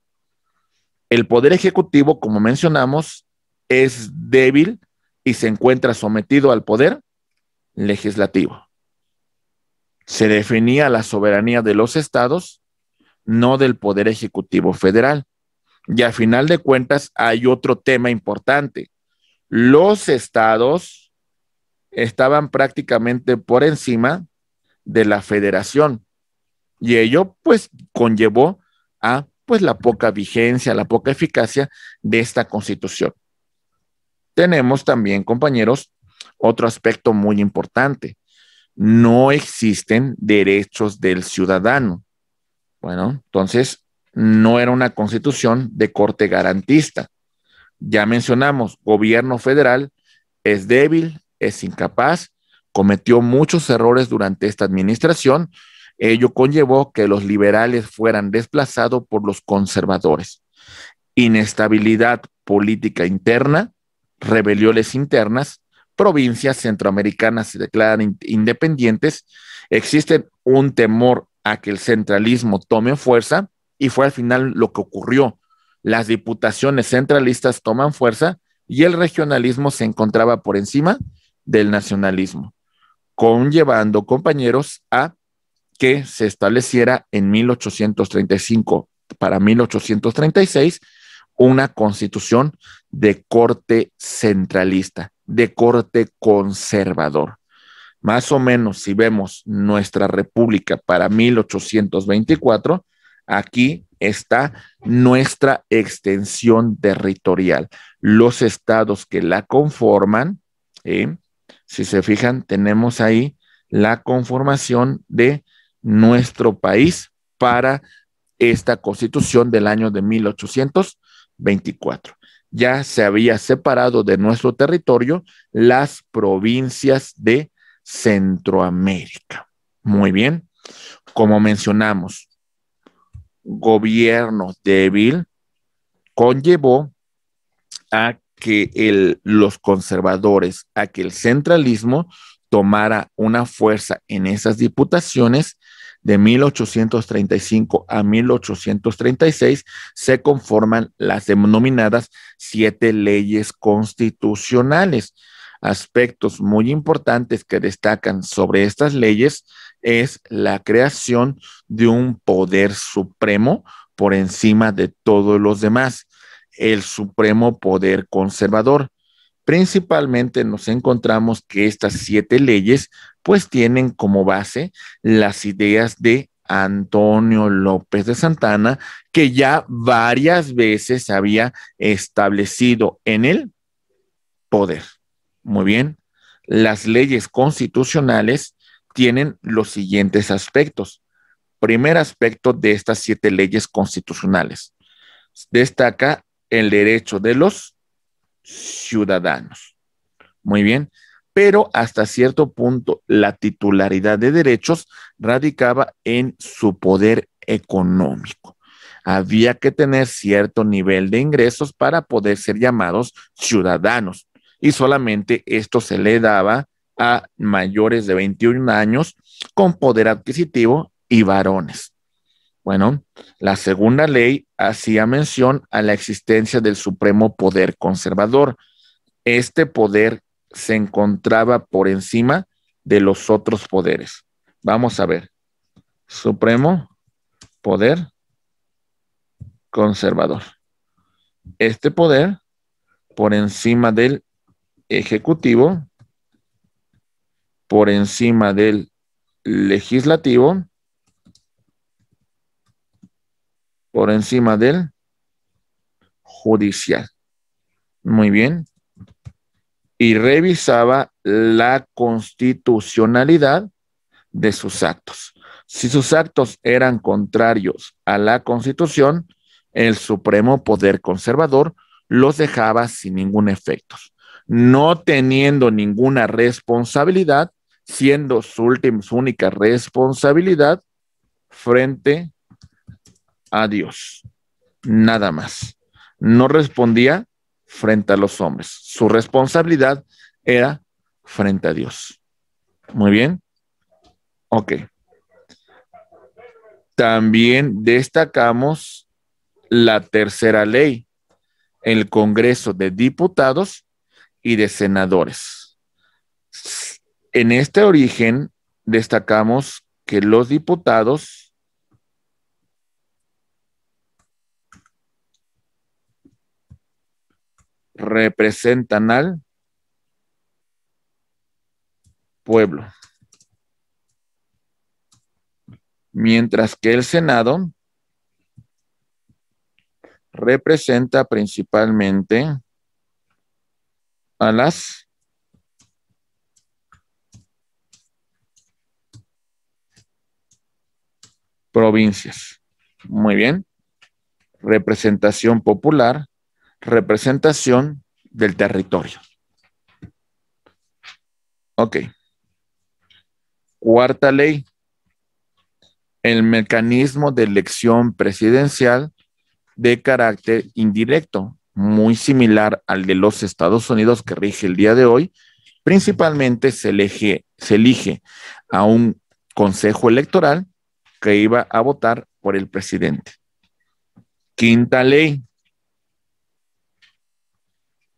El poder ejecutivo, como mencionamos, es débil y se encuentra sometido al poder legislativo. Se definía la soberanía de los estados, no del poder ejecutivo federal. Y a final de cuentas hay otro tema importante. Los estados estaban prácticamente por encima de la federación. Y ello pues conllevó a pues la poca vigencia, la poca eficacia de esta constitución. Tenemos también, compañeros, otro aspecto muy importante. No existen derechos del ciudadano. Bueno, entonces no era una constitución de corte garantista. Ya mencionamos, gobierno federal es débil, es incapaz, cometió muchos errores durante esta administración. Ello conllevó que los liberales fueran desplazados por los conservadores. Inestabilidad política interna, rebeliones internas, provincias centroamericanas se declaran independientes, existe un temor a que el centralismo tome fuerza y fue al final lo que ocurrió. Las diputaciones centralistas toman fuerza y el regionalismo se encontraba por encima del nacionalismo, conllevando compañeros a que se estableciera en 1835 para 1836 una constitución de corte centralista, de corte conservador. Más o menos, si vemos nuestra república para 1824, aquí está nuestra extensión territorial. Los estados que la conforman, ¿eh? si se fijan, tenemos ahí la conformación de nuestro país para esta constitución del año de 1824. Ya se había separado de nuestro territorio las provincias de Centroamérica. Muy bien. Como mencionamos, gobierno débil conllevó a que los conservadores, a que el centralismo tomara una fuerza en esas diputaciones, de 1835 a 1836 se conforman las denominadas siete leyes constitucionales. Aspectos muy importantes que destacan sobre estas leyes es la creación de un poder supremo por encima de todos los demás el supremo poder conservador. Principalmente nos encontramos que estas siete leyes pues tienen como base las ideas de Antonio López de Santana, que ya varias veces había establecido en el poder. Muy bien, las leyes constitucionales tienen los siguientes aspectos. Primer aspecto de estas siete leyes constitucionales. Destaca el derecho de los ciudadanos. Muy bien, pero hasta cierto punto la titularidad de derechos radicaba en su poder económico. Había que tener cierto nivel de ingresos para poder ser llamados ciudadanos y solamente esto se le daba a mayores de 21 años con poder adquisitivo y varones. Bueno, la segunda ley hacía mención a la existencia del supremo poder conservador. Este poder se encontraba por encima de los otros poderes. Vamos a ver. Supremo poder conservador. Este poder por encima del ejecutivo, por encima del legislativo, por encima del judicial. Muy bien. Y revisaba la constitucionalidad de sus actos. Si sus actos eran contrarios a la constitución, el Supremo Poder Conservador los dejaba sin ningún efecto, no teniendo ninguna responsabilidad, siendo su, última, su única responsabilidad frente a Dios, nada más. No respondía frente a los hombres. Su responsabilidad era frente a Dios. Muy bien. Ok. También destacamos la tercera ley, el Congreso de Diputados y de Senadores. En este origen destacamos que los diputados representan al pueblo. Mientras que el Senado representa principalmente a las provincias. Muy bien. Representación popular representación del territorio. Ok. Cuarta ley. El mecanismo de elección presidencial de carácter indirecto, muy similar al de los Estados Unidos que rige el día de hoy. Principalmente se elige, se elige a un consejo electoral que iba a votar por el presidente. Quinta ley,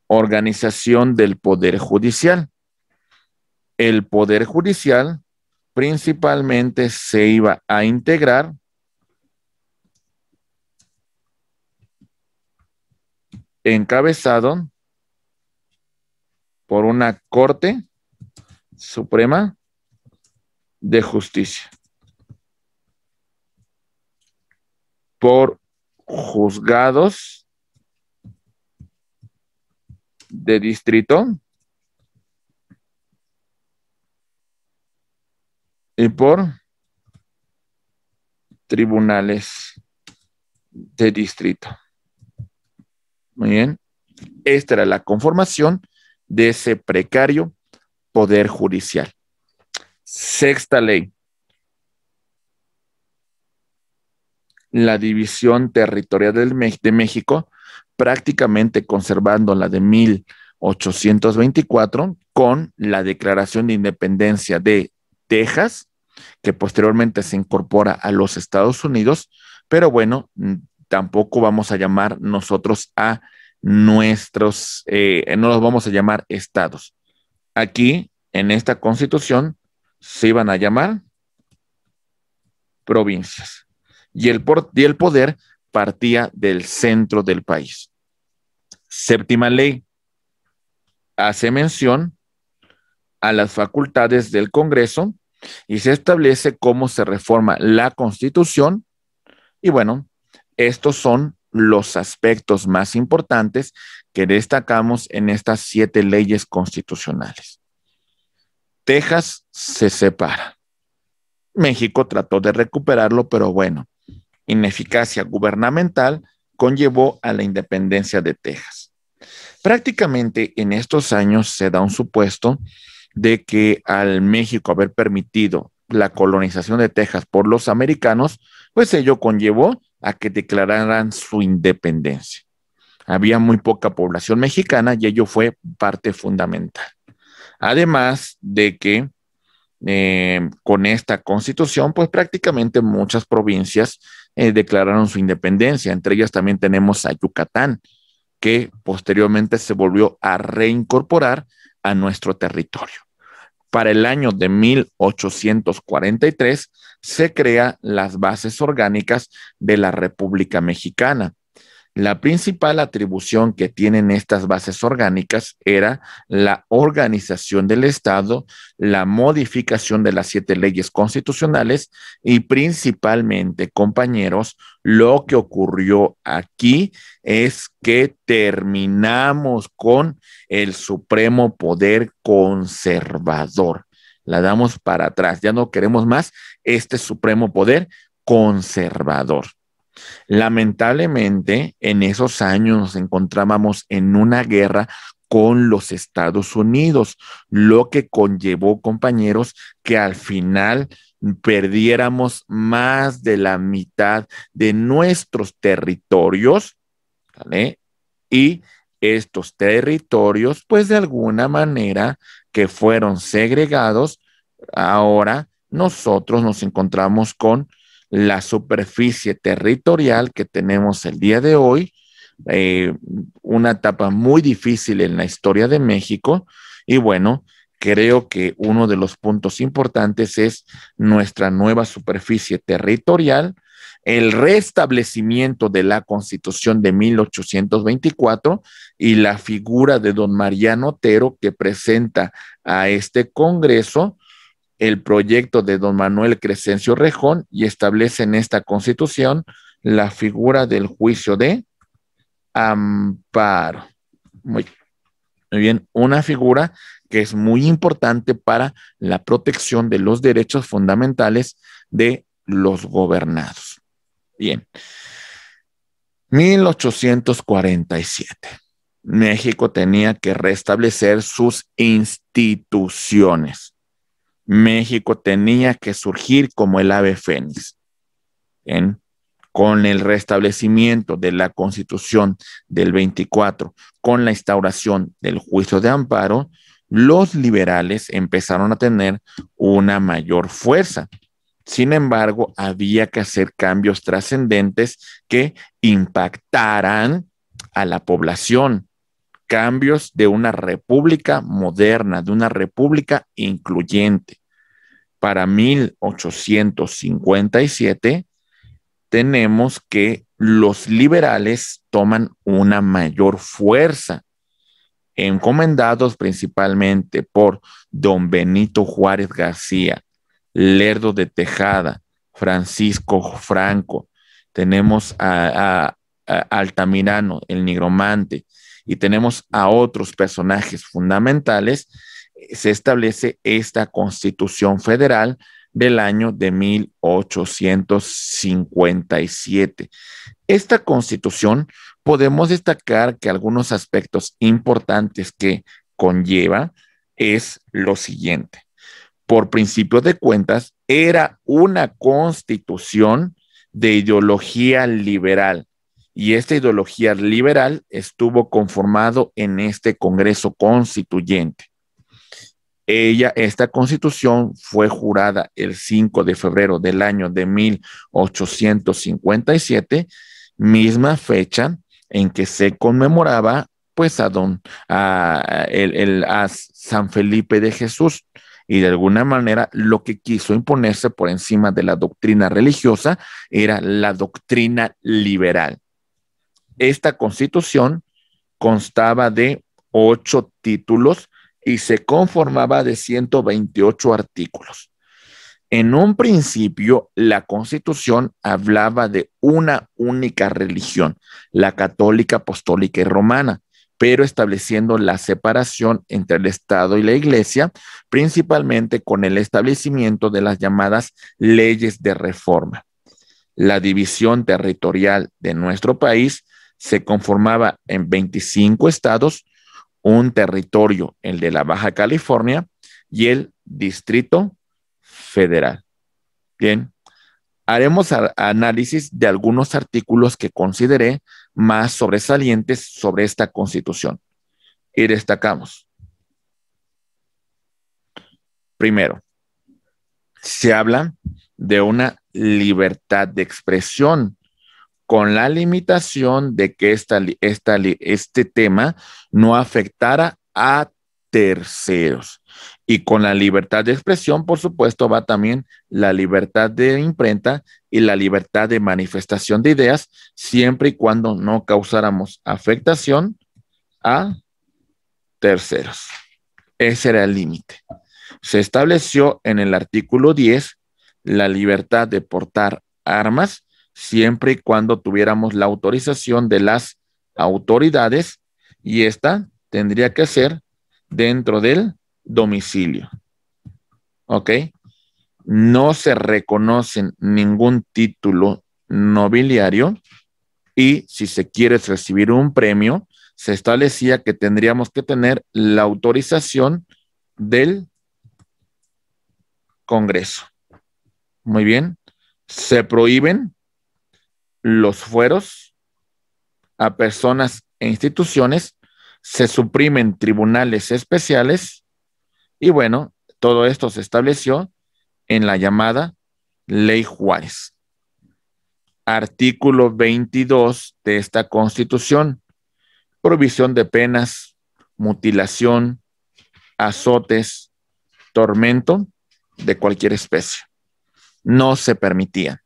organización del Poder Judicial. El Poder Judicial principalmente se iba a integrar encabezado por una Corte Suprema de Justicia, por juzgados de distrito. Y por tribunales de distrito. Muy bien. Esta era la conformación de ese precario poder judicial. Sexta ley. La división territorial de México prácticamente conservando la de 1824 con la Declaración de Independencia de Texas, que posteriormente se incorpora a los Estados Unidos, pero bueno, tampoco vamos a llamar nosotros a nuestros, eh, no los vamos a llamar estados. Aquí, en esta constitución, se iban a llamar provincias. Y el, y el poder partía del centro del país. Séptima ley hace mención a las facultades del Congreso y se establece cómo se reforma la Constitución. Y bueno, estos son los aspectos más importantes que destacamos en estas siete leyes constitucionales. Texas se separa. México trató de recuperarlo, pero bueno, ineficacia gubernamental conllevó a la independencia de Texas. Prácticamente en estos años se da un supuesto de que al México haber permitido la colonización de Texas por los americanos, pues ello conllevó a que declararan su independencia. Había muy poca población mexicana y ello fue parte fundamental. Además de que eh, con esta constitución, pues prácticamente muchas provincias eh, declararon su independencia. Entre ellas también tenemos a Yucatán, que posteriormente se volvió a reincorporar a nuestro territorio. Para el año de 1843 se crean las bases orgánicas de la República Mexicana, la principal atribución que tienen estas bases orgánicas era la organización del Estado, la modificación de las siete leyes constitucionales y principalmente, compañeros, lo que ocurrió aquí es que terminamos con el supremo poder conservador. La damos para atrás, ya no queremos más este supremo poder conservador. Lamentablemente, en esos años nos encontrábamos en una guerra con los Estados Unidos, lo que conllevó, compañeros, que al final perdiéramos más de la mitad de nuestros territorios, ¿vale? Y estos territorios, pues de alguna manera que fueron segregados, ahora nosotros nos encontramos con la superficie territorial que tenemos el día de hoy, eh, una etapa muy difícil en la historia de México. Y bueno, creo que uno de los puntos importantes es nuestra nueva superficie territorial, el restablecimiento de la Constitución de 1824 y la figura de don Mariano Otero que presenta a este Congreso el proyecto de don Manuel Crescencio Rejón y establece en esta constitución la figura del juicio de amparo. Muy, muy bien, una figura que es muy importante para la protección de los derechos fundamentales de los gobernados. Bien. 1847. México tenía que restablecer sus instituciones. México tenía que surgir como el ave fénix. Con el restablecimiento de la constitución del 24, con la instauración del juicio de amparo, los liberales empezaron a tener una mayor fuerza. Sin embargo, había que hacer cambios trascendentes que impactaran a la población, cambios de una república moderna, de una república incluyente. Para 1857 tenemos que los liberales toman una mayor fuerza, encomendados principalmente por don Benito Juárez García, Lerdo de Tejada, Francisco Franco, tenemos a, a Altamirano, el nigromante, y tenemos a otros personajes fundamentales, eh, se establece esta constitución federal del año de 1857. Esta constitución podemos destacar que algunos aspectos importantes que conlleva es lo siguiente. Por principio de cuentas, era una constitución de ideología liberal y esta ideología liberal estuvo conformado en este Congreso Constituyente. Ella, esta constitución fue jurada el 5 de febrero del año de 1857, misma fecha en que se conmemoraba pues a don a, el, a San Felipe de Jesús y de alguna manera lo que quiso imponerse por encima de la doctrina religiosa era la doctrina liberal. Esta constitución constaba de ocho títulos y se conformaba de 128 artículos. En un principio, la constitución hablaba de una única religión, la católica, apostólica y romana, pero estableciendo la separación entre el Estado y la Iglesia, principalmente con el establecimiento de las llamadas leyes de reforma. La división territorial de nuestro país se conformaba en 25 estados, un territorio, el de la Baja California y el Distrito Federal. Bien, haremos análisis de algunos artículos que consideré más sobresalientes sobre esta constitución y destacamos. Primero, se habla de una libertad de expresión con la limitación de que esta, este tema no afectara a terceros. Y con la libertad de expresión, por supuesto, va también la libertad de imprenta y la libertad de manifestación de ideas, siempre y cuando no causáramos afectación a terceros. Ese era el límite. Se estableció en el artículo 10 la libertad de portar armas siempre y cuando tuviéramos la autorización de las autoridades y esta tendría que ser dentro del domicilio. ¿Ok? No se reconocen ningún título nobiliario y si se quiere recibir un premio, se establecía que tendríamos que tener la autorización del Congreso. Muy bien. Se prohíben los fueros a personas e instituciones, se suprimen tribunales especiales y bueno, todo esto se estableció en la llamada Ley Juárez. Artículo 22 de esta Constitución, provisión de penas, mutilación, azotes, tormento de cualquier especie. No se permitía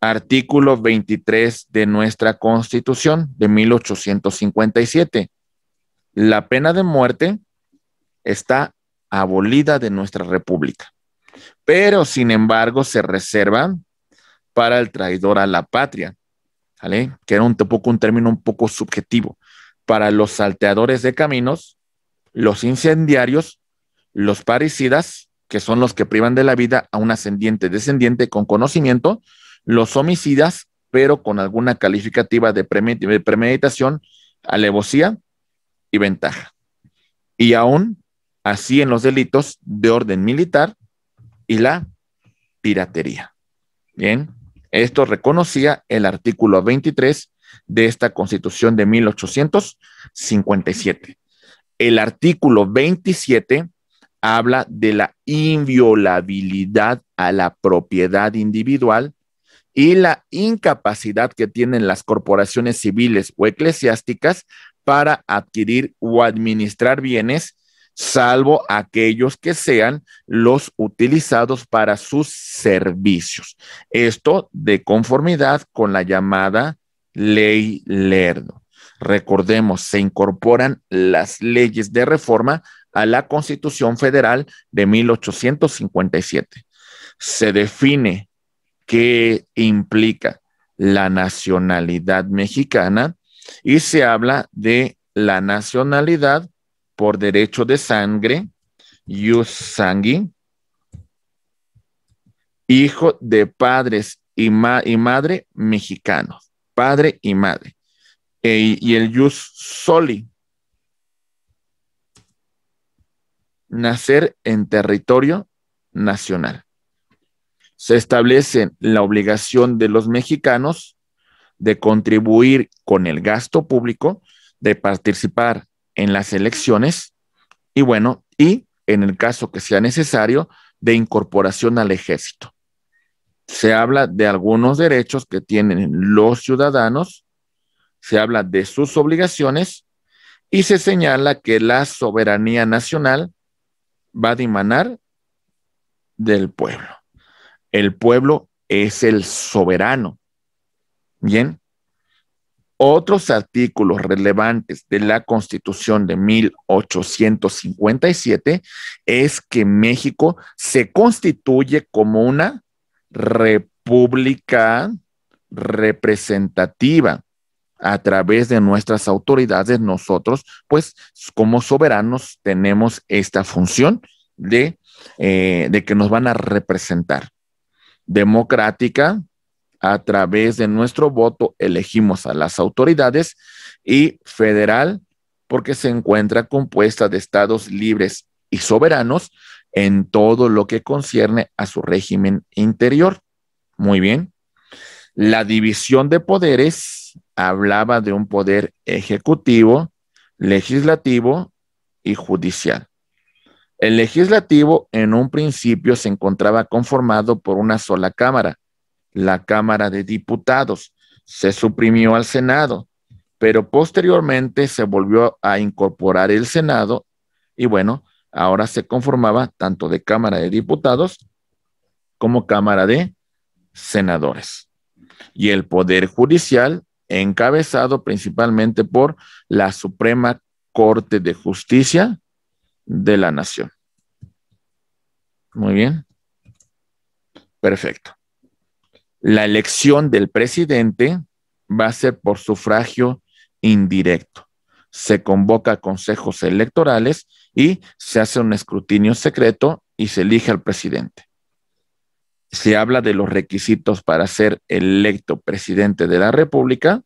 artículo 23 de nuestra Constitución de 1857. La pena de muerte está abolida de nuestra República, pero sin embargo se reserva para el traidor a la patria, que era un, poco, un término un poco subjetivo, para los salteadores de caminos, los incendiarios, los parricidas, que son los que privan de la vida a un ascendiente, descendiente con conocimiento, los homicidas, pero con alguna calificativa de premeditación, alevosía y ventaja. Y aún así en los delitos de orden militar y la piratería. Bien, esto reconocía el artículo 23 de esta Constitución de 1857. El artículo 27 habla de la inviolabilidad a la propiedad individual y la incapacidad que tienen las corporaciones civiles o eclesiásticas para adquirir o administrar bienes, salvo aquellos que sean los utilizados para sus servicios. Esto de conformidad con la llamada ley Lerdo. Recordemos, se incorporan las leyes de reforma a la Constitución Federal de 1857. Se define que implica la nacionalidad mexicana y se habla de la nacionalidad por derecho de sangre, jus sangui, hijo de padres y, y madre mexicanos, padre y madre, e, y el jus soli, nacer en territorio nacional se establece la obligación de los mexicanos de contribuir con el gasto público, de participar en las elecciones y bueno, y en el caso que sea necesario, de incorporación al ejército. Se habla de algunos derechos que tienen los ciudadanos, se habla de sus obligaciones y se señala que la soberanía nacional va a emanar del pueblo el pueblo es el soberano. Bien. Otros artículos relevantes de la Constitución de 1857 es que México se constituye como una república representativa a través de nuestras autoridades. Nosotros, pues, como soberanos tenemos esta función de, eh, de que nos van a representar democrática, a través de nuestro voto elegimos a las autoridades y federal porque se encuentra compuesta de estados libres y soberanos en todo lo que concierne a su régimen interior. Muy bien. La división de poderes hablaba de un poder ejecutivo, legislativo y judicial. El legislativo en un principio se encontraba conformado por una sola Cámara, la Cámara de Diputados. Se suprimió al Senado, pero posteriormente se volvió a incorporar el Senado y bueno, ahora se conformaba tanto de Cámara de Diputados como Cámara de Senadores. Y el Poder Judicial, encabezado principalmente por la Suprema Corte de Justicia, de la nación. Muy bien. Perfecto. La elección del presidente va a ser por sufragio indirecto. Se convoca a consejos electorales y se hace un escrutinio secreto y se elige al presidente. Se habla de los requisitos para ser electo presidente de la República.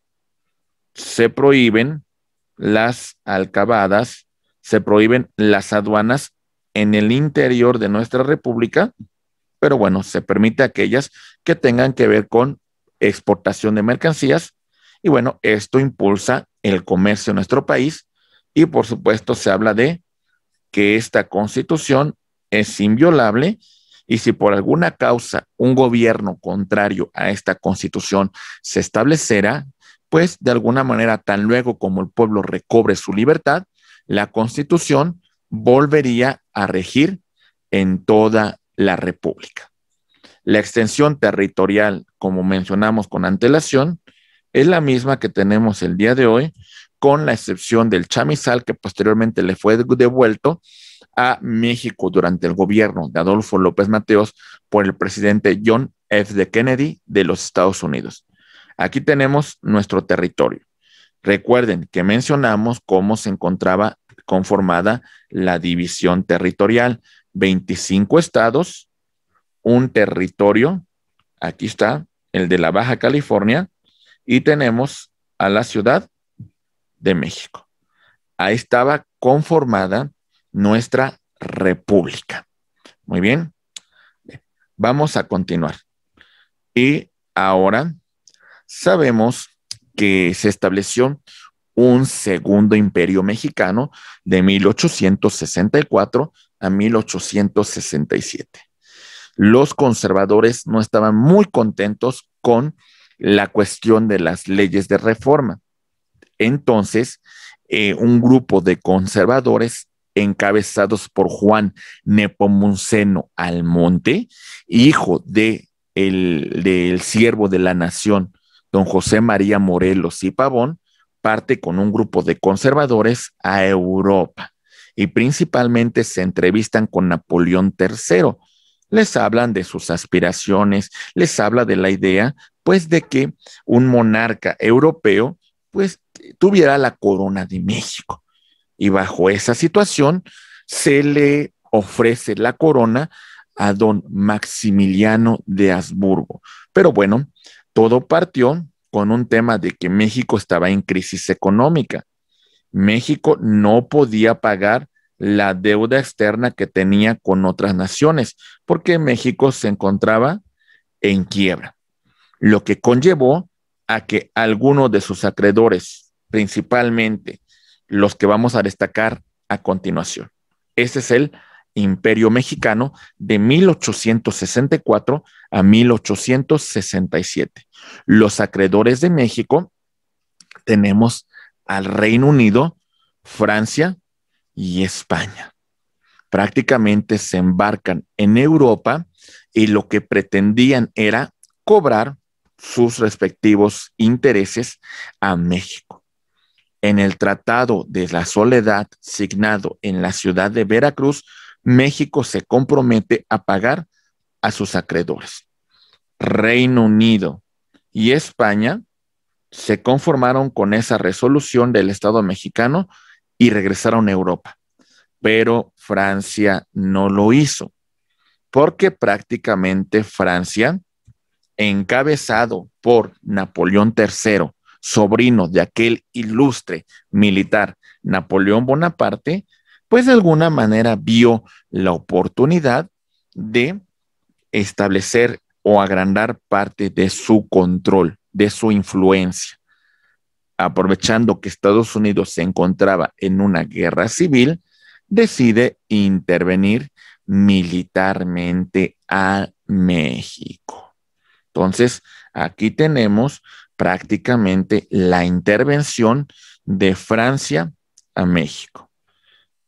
Se prohíben las alcabadas se prohíben las aduanas en el interior de nuestra república, pero bueno, se permite aquellas que tengan que ver con exportación de mercancías y bueno, esto impulsa el comercio en nuestro país y por supuesto se habla de que esta constitución es inviolable y si por alguna causa un gobierno contrario a esta constitución se establecerá, pues de alguna manera tan luego como el pueblo recobre su libertad, la Constitución volvería a regir en toda la República. La extensión territorial, como mencionamos con antelación, es la misma que tenemos el día de hoy, con la excepción del chamizal que posteriormente le fue devuelto a México durante el gobierno de Adolfo López Mateos por el presidente John F. Kennedy de los Estados Unidos. Aquí tenemos nuestro territorio. Recuerden que mencionamos cómo se encontraba conformada la división territorial. 25 estados, un territorio, aquí está el de la Baja California, y tenemos a la Ciudad de México. Ahí estaba conformada nuestra república. Muy bien, vamos a continuar. Y ahora sabemos que se estableció un segundo imperio mexicano de 1864 a 1867. Los conservadores no estaban muy contentos con la cuestión de las leyes de reforma. Entonces, eh, un grupo de conservadores encabezados por Juan Nepomuceno Almonte, hijo de el, del siervo de la nación, don José María Morelos y Pavón, parte con un grupo de conservadores a Europa y principalmente se entrevistan con Napoleón III. Les hablan de sus aspiraciones, les habla de la idea, pues, de que un monarca europeo, pues, tuviera la corona de México. Y bajo esa situación se le ofrece la corona a don Maximiliano de Habsburgo. Pero bueno, todo partió con un tema de que México estaba en crisis económica. México no podía pagar la deuda externa que tenía con otras naciones, porque México se encontraba en quiebra, lo que conllevó a que algunos de sus acreedores, principalmente los que vamos a destacar a continuación, ese es el Imperio Mexicano de 1864 a 1867. Los acreedores de México tenemos al Reino Unido, Francia y España. Prácticamente se embarcan en Europa y lo que pretendían era cobrar sus respectivos intereses a México. En el Tratado de la Soledad, signado en la ciudad de Veracruz, México se compromete a pagar a sus acreedores. Reino Unido y España se conformaron con esa resolución del Estado mexicano y regresaron a Europa. Pero Francia no lo hizo, porque prácticamente Francia, encabezado por Napoleón III, sobrino de aquel ilustre militar Napoleón Bonaparte, pues de alguna manera vio la oportunidad de establecer o agrandar parte de su control, de su influencia. Aprovechando que Estados Unidos se encontraba en una guerra civil, decide intervenir militarmente a México. Entonces, aquí tenemos prácticamente la intervención de Francia a México.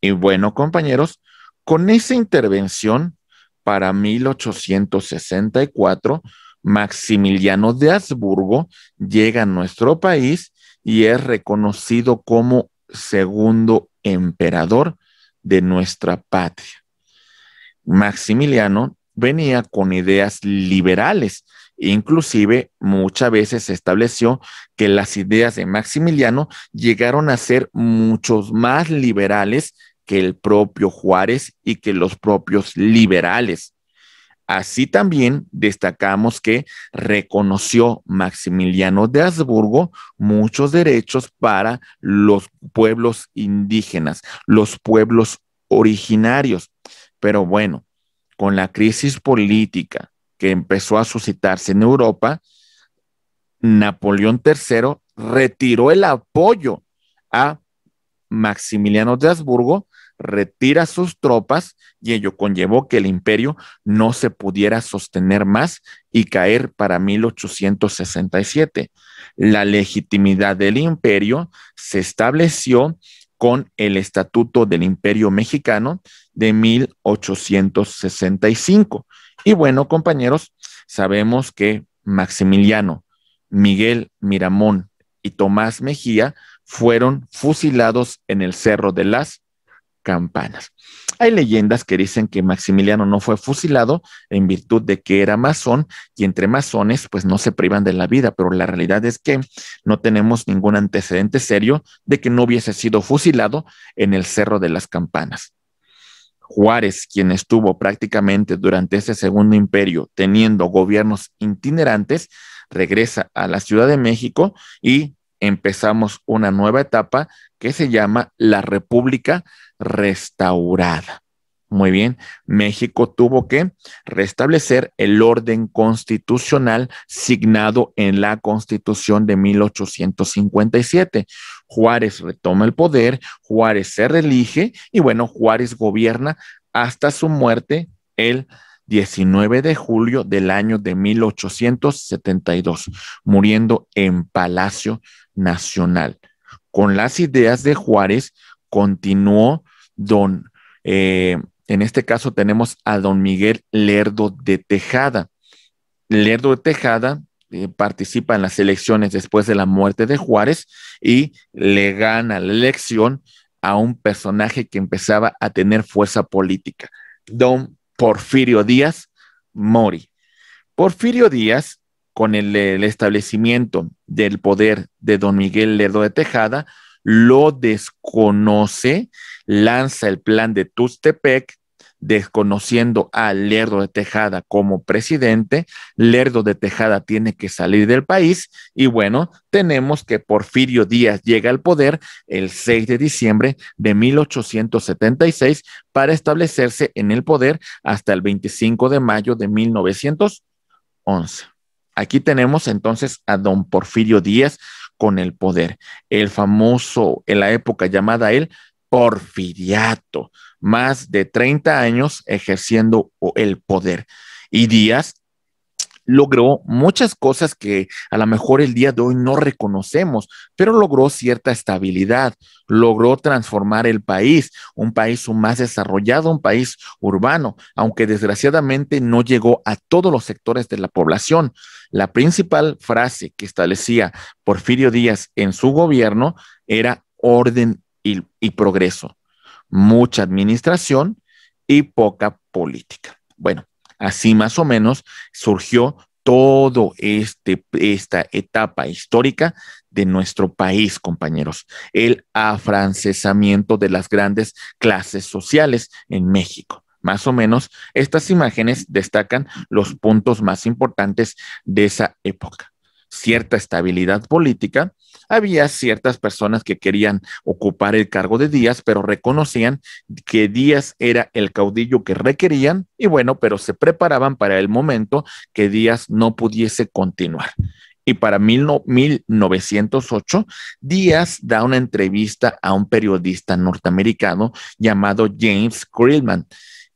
Y bueno, compañeros, con esa intervención para 1864, Maximiliano de Habsburgo llega a nuestro país y es reconocido como segundo emperador de nuestra patria. Maximiliano venía con ideas liberales, inclusive muchas veces se estableció que las ideas de Maximiliano llegaron a ser muchos más liberales que el propio Juárez y que los propios liberales. Así también destacamos que reconoció Maximiliano de Habsburgo muchos derechos para los pueblos indígenas, los pueblos originarios. Pero bueno, con la crisis política que empezó a suscitarse en Europa, Napoleón III retiró el apoyo a Maximiliano de Habsburgo retira sus tropas y ello conllevó que el imperio no se pudiera sostener más y caer para 1867. La legitimidad del imperio se estableció con el Estatuto del Imperio Mexicano de 1865. Y bueno, compañeros, sabemos que Maximiliano, Miguel Miramón y Tomás Mejía fueron fusilados en el Cerro de las campanas. Hay leyendas que dicen que Maximiliano no fue fusilado en virtud de que era masón y entre masones pues no se privan de la vida, pero la realidad es que no tenemos ningún antecedente serio de que no hubiese sido fusilado en el Cerro de las Campanas. Juárez, quien estuvo prácticamente durante ese segundo imperio teniendo gobiernos itinerantes, regresa a la Ciudad de México y empezamos una nueva etapa que se llama la República Restaurada. Muy bien, México tuvo que restablecer el orden constitucional signado en la Constitución de 1857. Juárez retoma el poder, Juárez se relige y bueno, Juárez gobierna hasta su muerte el 19 de julio del año de 1872, muriendo en Palacio Nacional con las ideas de Juárez continuó don, eh, en este caso tenemos a don Miguel Lerdo de Tejada. Lerdo de Tejada eh, participa en las elecciones después de la muerte de Juárez y le gana la elección a un personaje que empezaba a tener fuerza política, don Porfirio Díaz Mori. Porfirio Díaz con el, establecimiento del poder de don Miguel Lerdo de Tejada, lo desconoce, lanza el plan de Tustepec, desconociendo a Lerdo de Tejada como presidente, Lerdo de Tejada tiene que salir del país y bueno, tenemos que Porfirio Díaz llega al poder el 6 de diciembre de 1876 para establecerse en el poder hasta el 25 de mayo de 1911. Aquí tenemos entonces a don Porfirio Díaz con el poder, el famoso en la época llamada el porfiriato, más de 30 años ejerciendo el poder. Y Díaz logró muchas cosas que a lo mejor el día de hoy no reconocemos, pero logró cierta estabilidad, logró transformar el país, un país más desarrollado, un país urbano, aunque desgraciadamente no llegó a todos los sectores de la población. La principal frase que establecía Porfirio Díaz en su gobierno era orden y, progreso, mucha administración y poca política. Bueno, así más o menos surgió todo este, esta etapa histórica de nuestro país, compañeros, el afrancesamiento de las grandes clases sociales en México más o menos, estas imágenes destacan los puntos más importantes de esa época. Cierta estabilidad política, había ciertas personas que querían ocupar el cargo de Díaz, pero reconocían que Díaz era el caudillo que requerían y bueno, pero se preparaban para el momento que Díaz no pudiese continuar. Y para 1908, Díaz da una entrevista a un periodista norteamericano llamado James Grillman.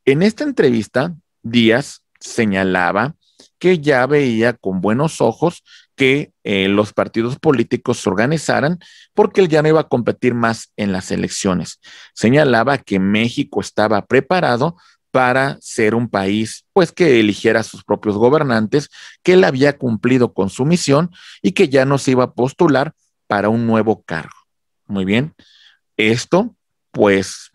En esta entrevista, Díaz señalaba que ya veía con buenos ojos que eh, los partidos políticos se organizaran porque él ya no iba a competir más en las elecciones. Señalaba que México estaba preparado para ser un país, pues que eligiera a sus propios gobernantes, que él había cumplido con su misión y que ya no se iba a postular para un nuevo cargo. Muy bien, esto pues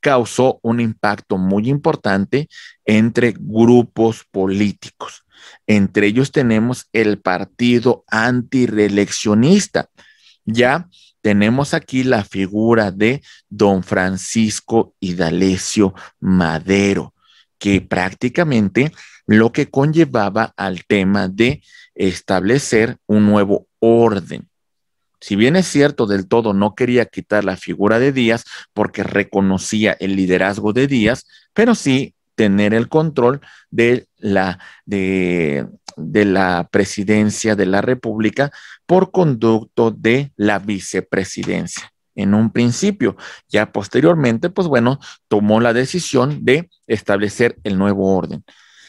causó un impacto muy importante entre grupos políticos. Entre ellos tenemos el partido antireeleccionista. Ya tenemos aquí la figura de don Francisco Idalecio Madero, que prácticamente lo que conllevaba al tema de establecer un nuevo orden. Si bien es cierto del todo, no quería quitar la figura de Díaz porque reconocía el liderazgo de Díaz, pero sí tener el control de la, la presidencia de la República por conducto de la vicepresidencia en un principio. Ya posteriormente, pues bueno, tomó la decisión de establecer el nuevo orden.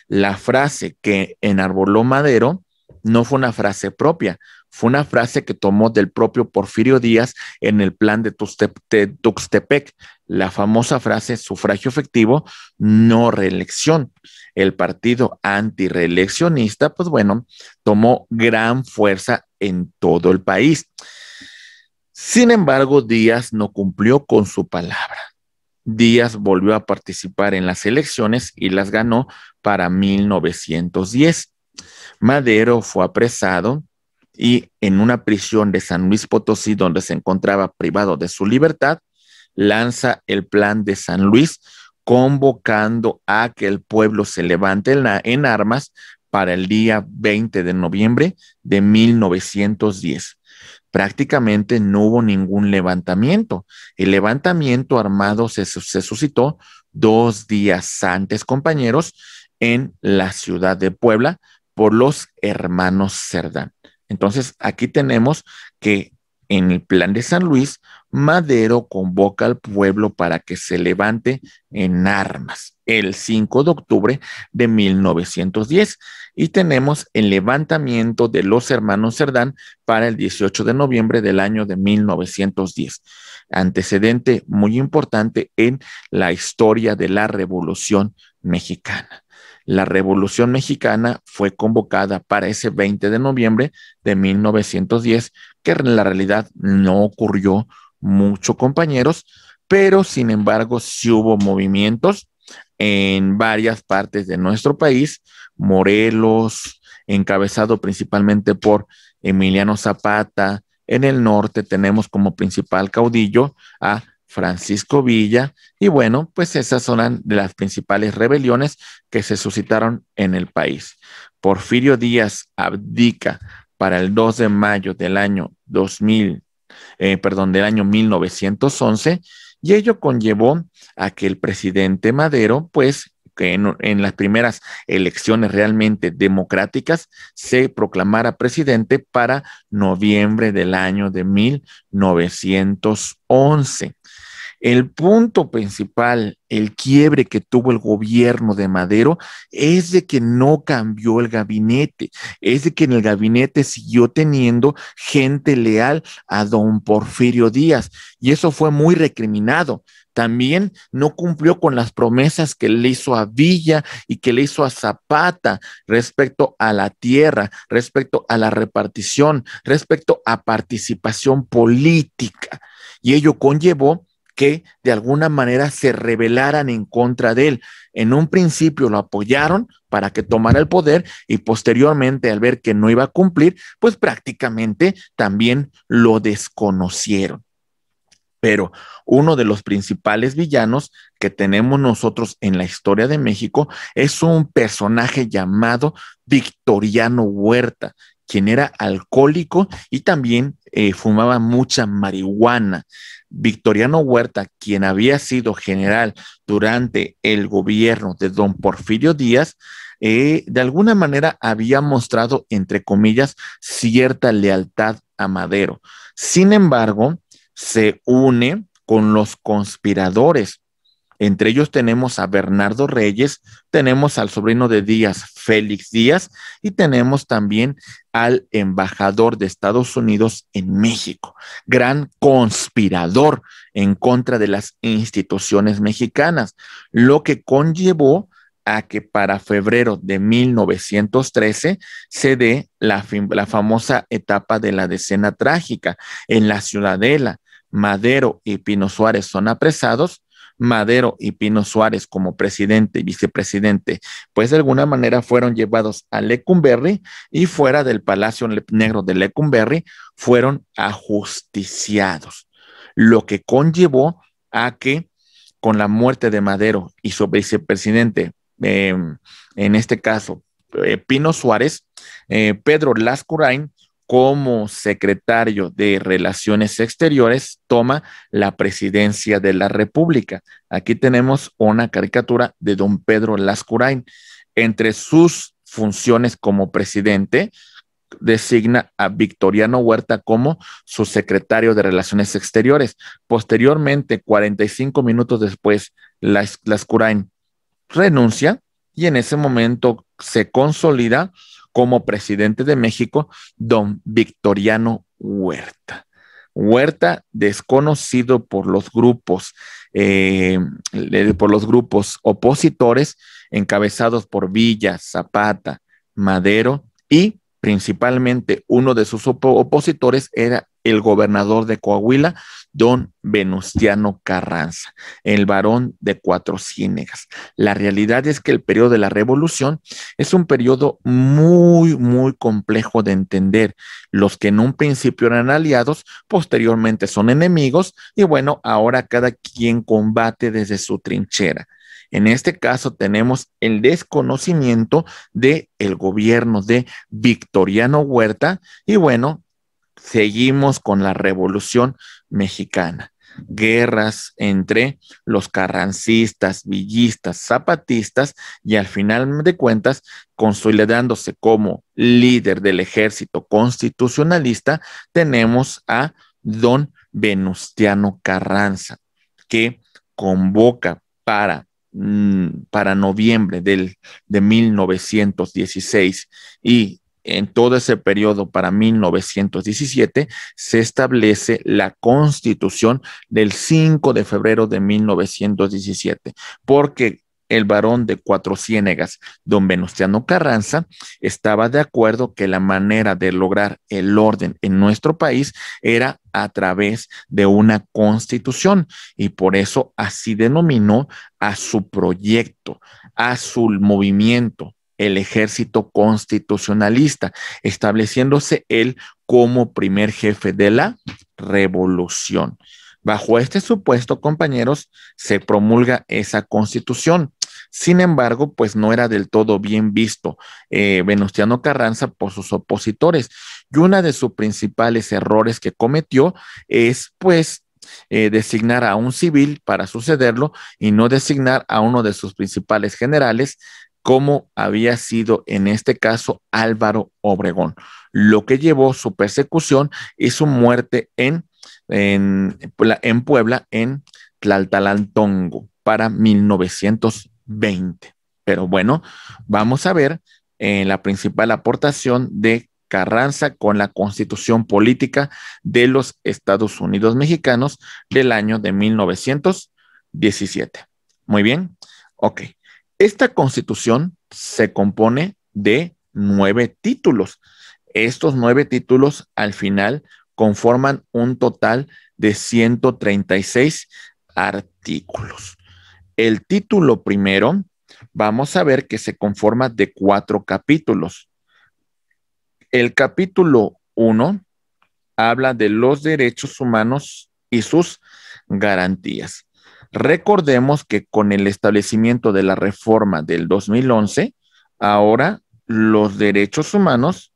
La frase que enarboló Madero no fue una frase propia, fue una frase que tomó del propio Porfirio Díaz en el plan de Tuxtepec, la famosa frase sufragio efectivo, no reelección. El partido antireeleccionista, pues bueno, tomó gran fuerza en todo el país. Sin embargo, Díaz no cumplió con su palabra. Díaz volvió a participar en las elecciones y las ganó para 1910. Madero fue apresado, y en una prisión de San Luis Potosí, donde se encontraba privado de su libertad, lanza el plan de San Luis, convocando a que el pueblo se levante en, armas para el día 20 de noviembre de 1910. Prácticamente no hubo ningún levantamiento. El levantamiento armado se, se suscitó dos días antes, compañeros, en la ciudad de Puebla por los hermanos Cerdán. Entonces, aquí tenemos que en el plan de San Luis, Madero convoca al pueblo para que se levante en armas el 5 de octubre de 1910 y tenemos el levantamiento de los hermanos Cerdán para el 18 de noviembre del año de 1910, antecedente muy importante en la historia de la Revolución Mexicana. La Revolución Mexicana fue convocada para ese 20 de noviembre de 1910, que en la realidad no ocurrió mucho, compañeros, pero sin embargo sí hubo movimientos en varias partes de nuestro país, Morelos, encabezado principalmente por Emiliano Zapata, en el norte tenemos como principal caudillo a Francisco Villa, y bueno, pues esas son las principales rebeliones que se suscitaron en el país. Porfirio Díaz abdica para el 2 de mayo del año 2000, eh, perdón, del año 1911, y ello conllevó a que el presidente Madero, pues, que en, en, las primeras elecciones realmente democráticas se proclamara presidente para noviembre del año de 1911. El punto principal, el quiebre que tuvo el gobierno de Madero es de que no cambió el gabinete, es de que en el gabinete siguió teniendo gente leal a don Porfirio Díaz y eso fue muy recriminado. También no cumplió con las promesas que le hizo a Villa y que le hizo a Zapata respecto a la tierra, respecto a la repartición, respecto a participación política. Y ello conllevó que de alguna manera se rebelaran en contra de él. En un principio lo apoyaron para que tomara el poder y posteriormente al ver que no iba a cumplir, pues prácticamente también lo desconocieron. Pero uno de los principales villanos que tenemos nosotros en la historia de México es un personaje llamado Victoriano Huerta, quien era alcohólico y también eh, fumaba mucha marihuana. Victoriano Huerta, quien había sido general durante el gobierno de don Porfirio Díaz, eh, de alguna manera había mostrado, entre comillas, cierta lealtad a Madero. Sin embargo, se une con los conspiradores entre ellos tenemos a Bernardo Reyes, tenemos al sobrino de Díaz, Félix Díaz, y tenemos también al embajador de Estados Unidos en México, gran conspirador en contra de las instituciones mexicanas, lo que conllevó a que para febrero de 1913 se dé la, la famosa etapa de la decena trágica en la ciudadela. Madero y Pino Suárez son apresados Madero y Pino Suárez como presidente y vicepresidente, pues de alguna manera fueron llevados a Lecumberri y fuera del Palacio Negro de Lecumberri fueron ajusticiados, lo que conllevó a que con la muerte de Madero y su vicepresidente, em, en este caso eh, Pino Suárez, eh, Pedro Lascurain como secretario de Relaciones Exteriores, toma la presidencia de la República. Aquí tenemos una caricatura de don Pedro Lascurain. Entre sus funciones como presidente, designa a Victoriano Huerta como su secretario de Relaciones Exteriores. Posteriormente, 45 minutos después, Lascurain renuncia y en ese momento se consolida como presidente de México, don Victoriano Huerta. Huerta, desconocido por los grupos, eh, por los grupos opositores encabezados por Villa, Zapata, Madero y principalmente uno de sus opositores era el gobernador de Coahuila, don Venustiano Carranza, el varón de cuatro cínegas, La realidad es que el periodo de la revolución es un periodo muy, muy complejo de entender. Los que en un principio eran aliados, posteriormente son enemigos y bueno, ahora cada quien combate desde su trinchera. En este caso tenemos el desconocimiento del el gobierno de Victoriano Huerta y bueno, seguimos con la revolución mexicana. Guerras entre los carrancistas, villistas, zapatistas y al final de cuentas consolidándose como líder del ejército constitucionalista, tenemos a don Venustiano Carranza, que convoca para, mm, para noviembre del, de 1916 y en todo ese periodo para 1917 se establece la constitución del 5 de febrero de 1917, porque el varón de Cuatro Ciénegas, don Venustiano Carranza, estaba de acuerdo que la manera de lograr el orden en nuestro país era a través de una constitución y por eso así denominó a su proyecto, a su movimiento, el ejército constitucionalista, estableciéndose él como primer jefe de la revolución. Bajo este supuesto, compañeros, se promulga esa constitución. Sin embargo, pues no era del todo bien visto eh, Venustiano Carranza por sus opositores. Y uno de sus principales errores que cometió es pues eh, designar a un civil para sucederlo y no designar a uno de sus principales generales Cómo había sido en este caso Álvaro Obregón, lo que llevó su persecución y su muerte en, en, Puebla, en Tlaltalantongo, para 1920. Pero bueno, vamos a ver eh, la principal aportación de Carranza con la constitución política de los Estados Unidos mexicanos del año de 1917. Muy bien, ok. Esta constitución se compone de nueve títulos. Estos nueve títulos al final conforman un total de 136 artículos. El título primero, vamos a ver que se conforma de cuatro capítulos. El capítulo uno habla de los derechos humanos y sus garantías. Recordemos que con el establecimiento de la reforma del 2011, ahora los derechos humanos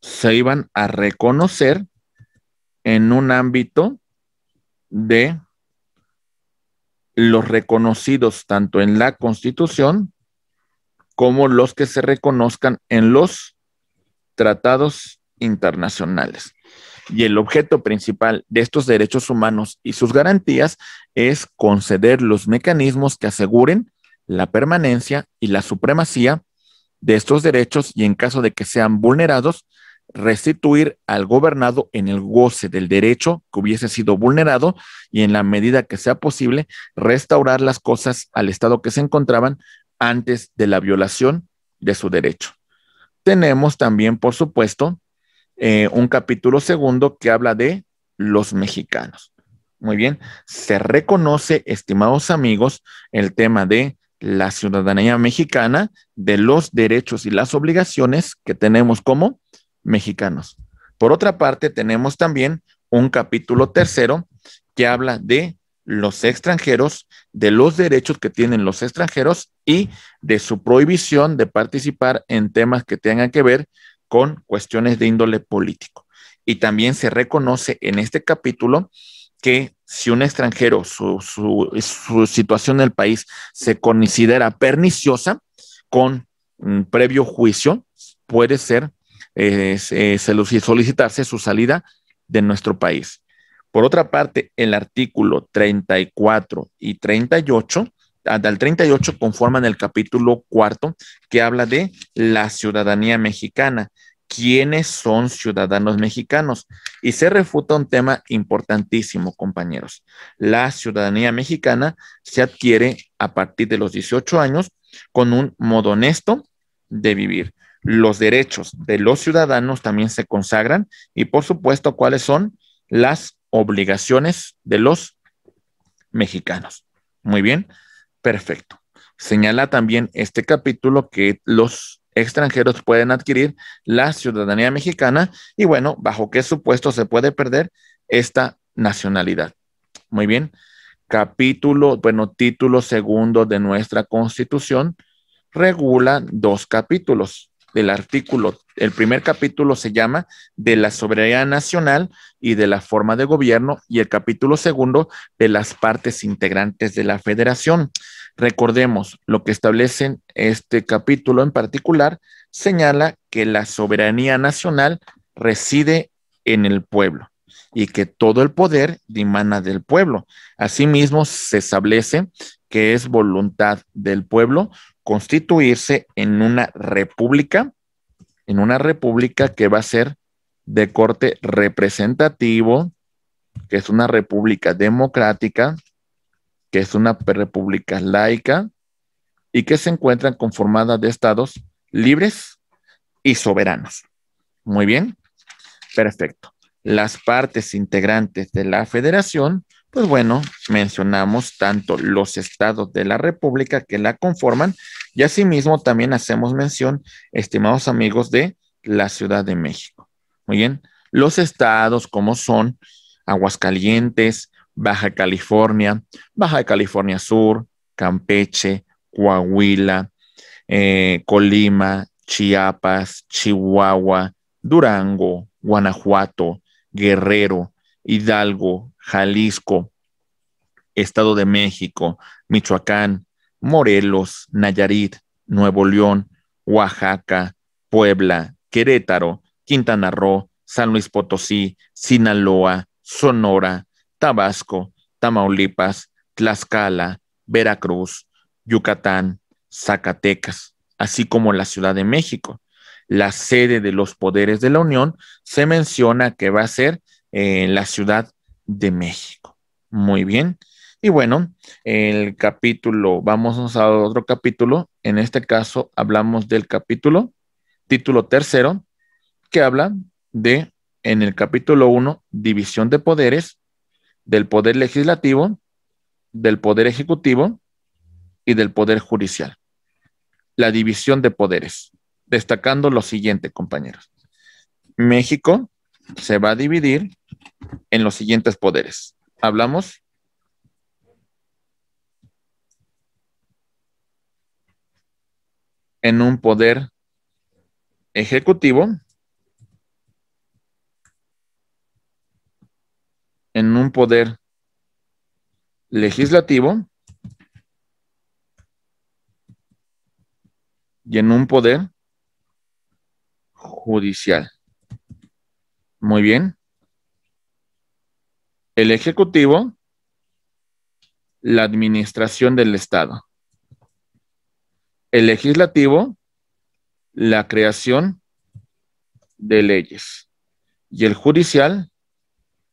se iban a reconocer en un ámbito de los reconocidos tanto en la Constitución como los que se reconozcan en los tratados internacionales y el objeto principal de estos derechos humanos y sus garantías es conceder los mecanismos que aseguren la permanencia y la supremacía de estos derechos y en caso de que sean vulnerados, restituir al gobernado en el goce del derecho que hubiese sido vulnerado y en la medida que sea posible restaurar las cosas al estado que se encontraban antes de la violación de su derecho. Tenemos también, por supuesto, eh, un capítulo segundo que habla de los mexicanos. Muy bien, se reconoce, estimados amigos, el tema de la ciudadanía mexicana, de los derechos y las obligaciones que tenemos como mexicanos. Por otra parte, tenemos también un capítulo tercero que habla de los extranjeros, de los derechos que tienen los extranjeros y de su prohibición de participar en temas que tengan que ver con cuestiones de índole político. Y también se reconoce en este capítulo que si un extranjero, su, su, situación en el país se considera perniciosa, con mm, previo juicio puede ser eh, eh, solicitarse su salida de nuestro país. Por otra parte, el artículo 34 y 38 hasta 38 conforman el capítulo cuarto que habla de la ciudadanía mexicana quiénes son ciudadanos mexicanos. Y se refuta un tema importantísimo, compañeros. La ciudadanía mexicana se adquiere a partir de los 18 años con un modo honesto de vivir. Los derechos de los ciudadanos también se consagran y, por supuesto, cuáles son las obligaciones de los mexicanos. Muy bien. Perfecto. Señala también este capítulo que los extranjeros pueden adquirir la ciudadanía mexicana y bueno, bajo qué supuesto se puede perder esta nacionalidad. Muy bien. Capítulo, bueno, título segundo de nuestra constitución regula dos capítulos. El artículo, el primer capítulo se llama de la soberanía nacional y de la forma de gobierno y el capítulo segundo de las partes integrantes de la federación. Recordemos, lo que establece este capítulo en particular señala que la soberanía nacional reside en el pueblo y que todo el poder dimana del pueblo. Asimismo, se establece que es voluntad del pueblo constituirse en una república, en una república que va a ser de corte representativo, que es una república democrática, que es una república laica y que se encuentran conformada de estados libres y soberanos. Muy bien, perfecto. Las partes integrantes de la federación pues bueno, mencionamos tanto los estados de la República que la conforman y asimismo también hacemos mención, estimados amigos, de la Ciudad de México. Muy bien, los estados como son Aguascalientes, Baja California, Baja California Sur, Campeche, Coahuila, eh, Colima, Chiapas, Chihuahua, Durango, Guanajuato, Guerrero, Hidalgo, Jalisco, Estado de México, Michoacán, Morelos, Nayarit, Nuevo León, Oaxaca, Puebla, Querétaro, Quintana Roo, San Luis Potosí, Sinaloa, Sonora, Tabasco, Tamaulipas, Tlaxcala, Veracruz, Yucatán, Zacatecas, así como la Ciudad de México. La sede de los poderes de la Unión se menciona que va a ser en la ciudad de México. Muy bien. Y bueno, el capítulo, vamos a otro capítulo. En este caso hablamos del capítulo, título tercero, que habla de, en el capítulo uno, división de poderes, del poder legislativo, del poder ejecutivo y del poder judicial. La división de poderes, destacando lo siguiente, compañeros. México se va a dividir en los siguientes poderes. Hablamos en un poder ejecutivo, en un poder legislativo y en un poder judicial. Muy bien el Ejecutivo, la Administración del Estado, el Legislativo, la creación de leyes y el judicial,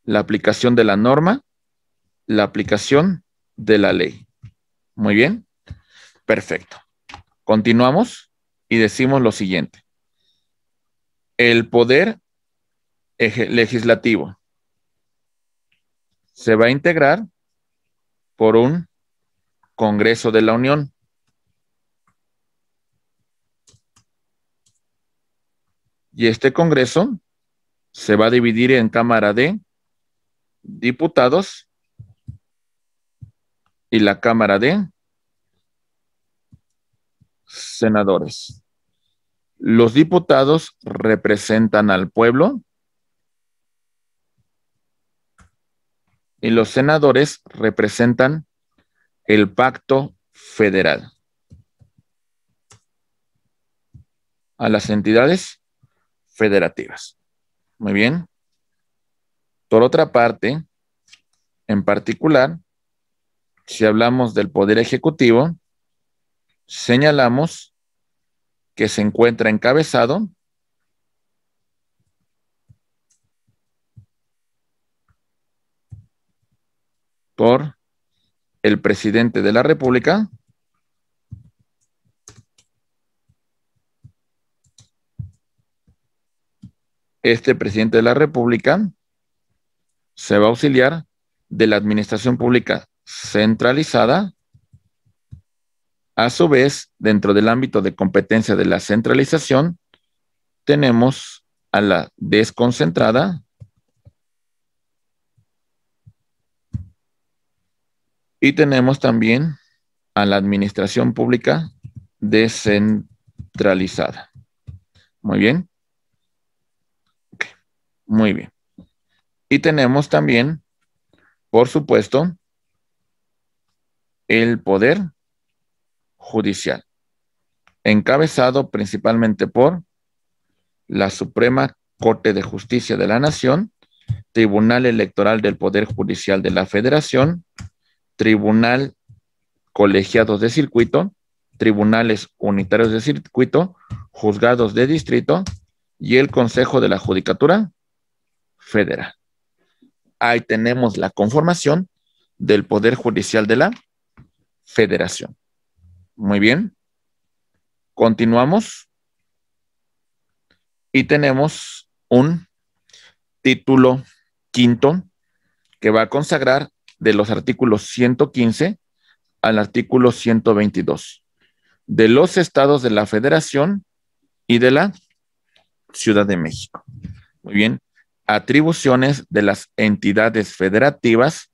la aplicación de la norma, la aplicación de la ley. Muy bien, perfecto. Continuamos y decimos lo siguiente. El poder legislativo se va a integrar por un Congreso de la Unión. Y este Congreso se va a dividir en Cámara de Diputados y la Cámara de Senadores. Los diputados representan al pueblo y los senadores representan el pacto federal. A las entidades federativas. Muy bien. Por otra parte, en particular, si hablamos del Poder Ejecutivo, señalamos que se encuentra encabezado por el presidente de la República este presidente de la República se va a auxiliar de la administración pública centralizada, a su vez, dentro del ámbito de competencia de la centralización, tenemos a la desconcentrada, Y tenemos también a la administración pública descentralizada. Muy bien. Muy bien. Y tenemos también, por supuesto, el poder judicial, encabezado principalmente por la Suprema Corte de Justicia de la Nación, Tribunal Electoral del Poder Judicial de la Federación, tribunal colegiados de circuito, tribunales unitarios de circuito, juzgados de distrito y el Consejo de la Judicatura Federal. Ahí tenemos la conformación del Poder Judicial de la Federación. Muy bien. Continuamos. Y tenemos un título quinto que va a consagrar de los artículos 115 al artículo 122 de los estados de la Federación y de la Ciudad de México. Muy bien. Atribuciones de las entidades federativas,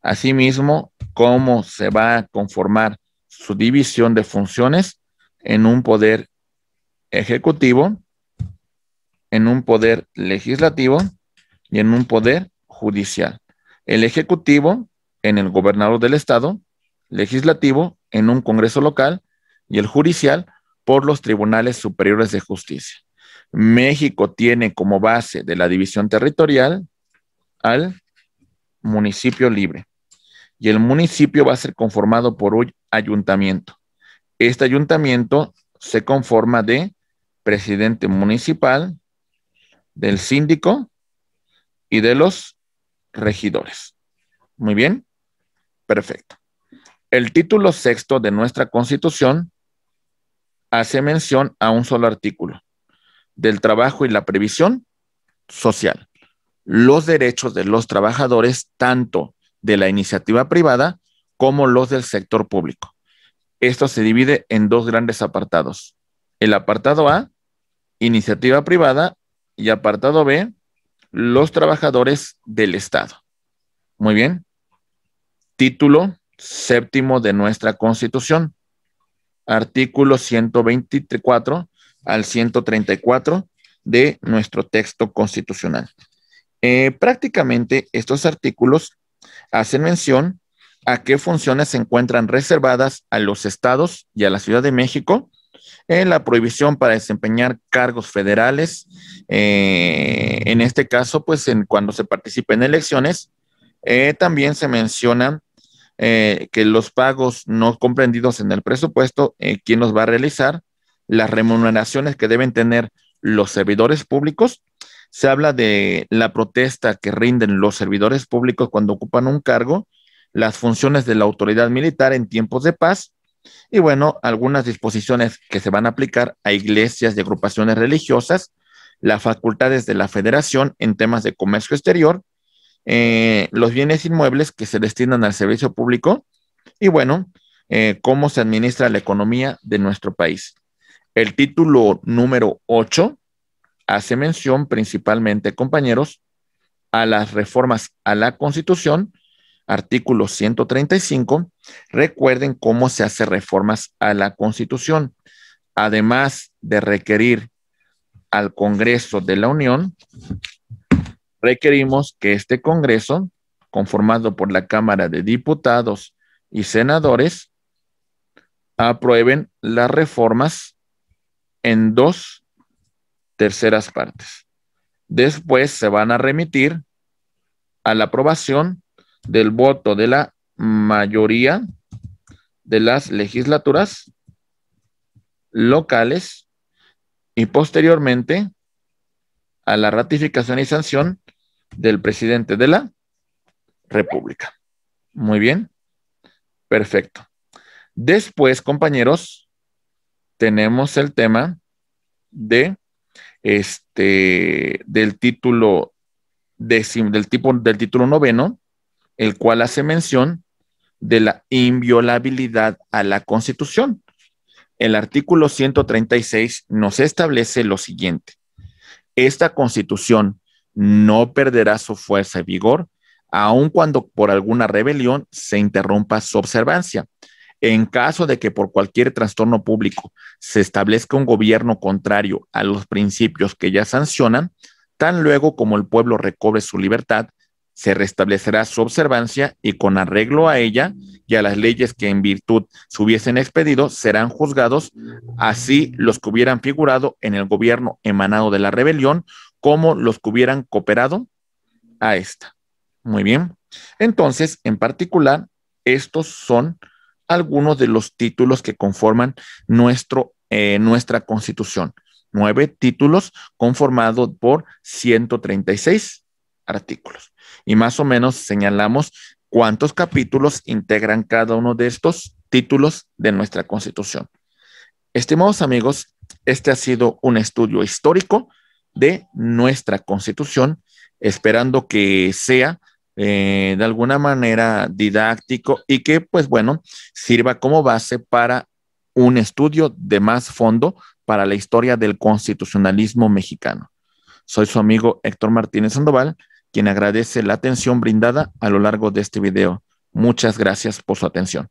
asimismo, cómo se va a conformar su división de funciones en un poder ejecutivo, en un poder legislativo y en un poder judicial el Ejecutivo en el gobernador del estado, legislativo en un Congreso local y el judicial por los tribunales superiores de justicia. México tiene como base de la división territorial al municipio libre y el municipio va a ser conformado por un ayuntamiento. Este ayuntamiento se conforma de presidente municipal, del síndico y de los regidores. Muy bien, perfecto. El título sexto de nuestra constitución hace mención a un solo artículo del trabajo y la previsión social. Los derechos de los trabajadores, tanto de la iniciativa privada como los del sector público. Esto se divide en dos grandes apartados. El apartado A, iniciativa privada, y apartado B, los trabajadores del Estado. Muy bien. Título séptimo de nuestra Constitución, artículo 124 al 134 de nuestro texto constitucional. Eh, prácticamente estos artículos hacen mención a qué funciones se encuentran reservadas a los estados y a la Ciudad de México la prohibición para desempeñar cargos federales, eh, en este caso, pues cuando se participe en elecciones, eh, también se menciona eh, que los pagos no comprendidos en el presupuesto, quién los va a realizar, las remuneraciones que deben tener los servidores públicos, se habla de la protesta que rinden los servidores públicos cuando ocupan un cargo, las funciones de la autoridad militar en tiempos de paz, y bueno, algunas disposiciones que se van a aplicar a iglesias y agrupaciones religiosas, las facultades de la federación en temas de comercio exterior, eh, los bienes inmuebles que se destinan al servicio público y bueno, eh, cómo se administra la economía de nuestro país. El título número 8 hace mención principalmente, compañeros, a las reformas a la Constitución artículo 135, recuerden cómo se hace reformas a la Constitución. Además de requerir al Congreso de la Unión, requerimos que este Congreso, conformado por la Cámara de Diputados y Senadores, aprueben las reformas en dos terceras partes. Después se van a remitir a la aprobación del voto de la mayoría de las legislaturas locales y posteriormente a la ratificación y sanción del presidente de la República. Muy bien. Perfecto. Después, compañeros, tenemos el tema de este del título del tipo del título noveno el cual hace mención de la inviolabilidad a la Constitución. El artículo 136 nos establece lo siguiente. Esta Constitución no perderá su fuerza y vigor aun cuando por alguna rebelión se interrumpa su observancia. En caso de que por cualquier trastorno público se establezca un gobierno contrario a los principios que ya sancionan, tan luego como el pueblo recobre su libertad, se restablecerá su observancia y con arreglo a ella y a las leyes que en virtud se hubiesen expedido, serán juzgados así los que hubieran figurado en el gobierno emanado de la rebelión como los que hubieran cooperado a esta. Muy bien. Entonces, en particular, estos son algunos de los títulos que conforman nuestro, eh, nuestra constitución. Nueve títulos conformados por 136 artículos. Y más o menos señalamos cuántos capítulos integran cada uno de estos títulos de nuestra Constitución. Estimados amigos, este ha sido un estudio histórico de nuestra Constitución, esperando que sea eh, de alguna manera didáctico y que, pues bueno, sirva como base para un estudio de más fondo para la historia del constitucionalismo mexicano. Soy su amigo Héctor Martínez Sandoval quien agradece la atención brindada a lo largo de este video. Muchas gracias por su atención.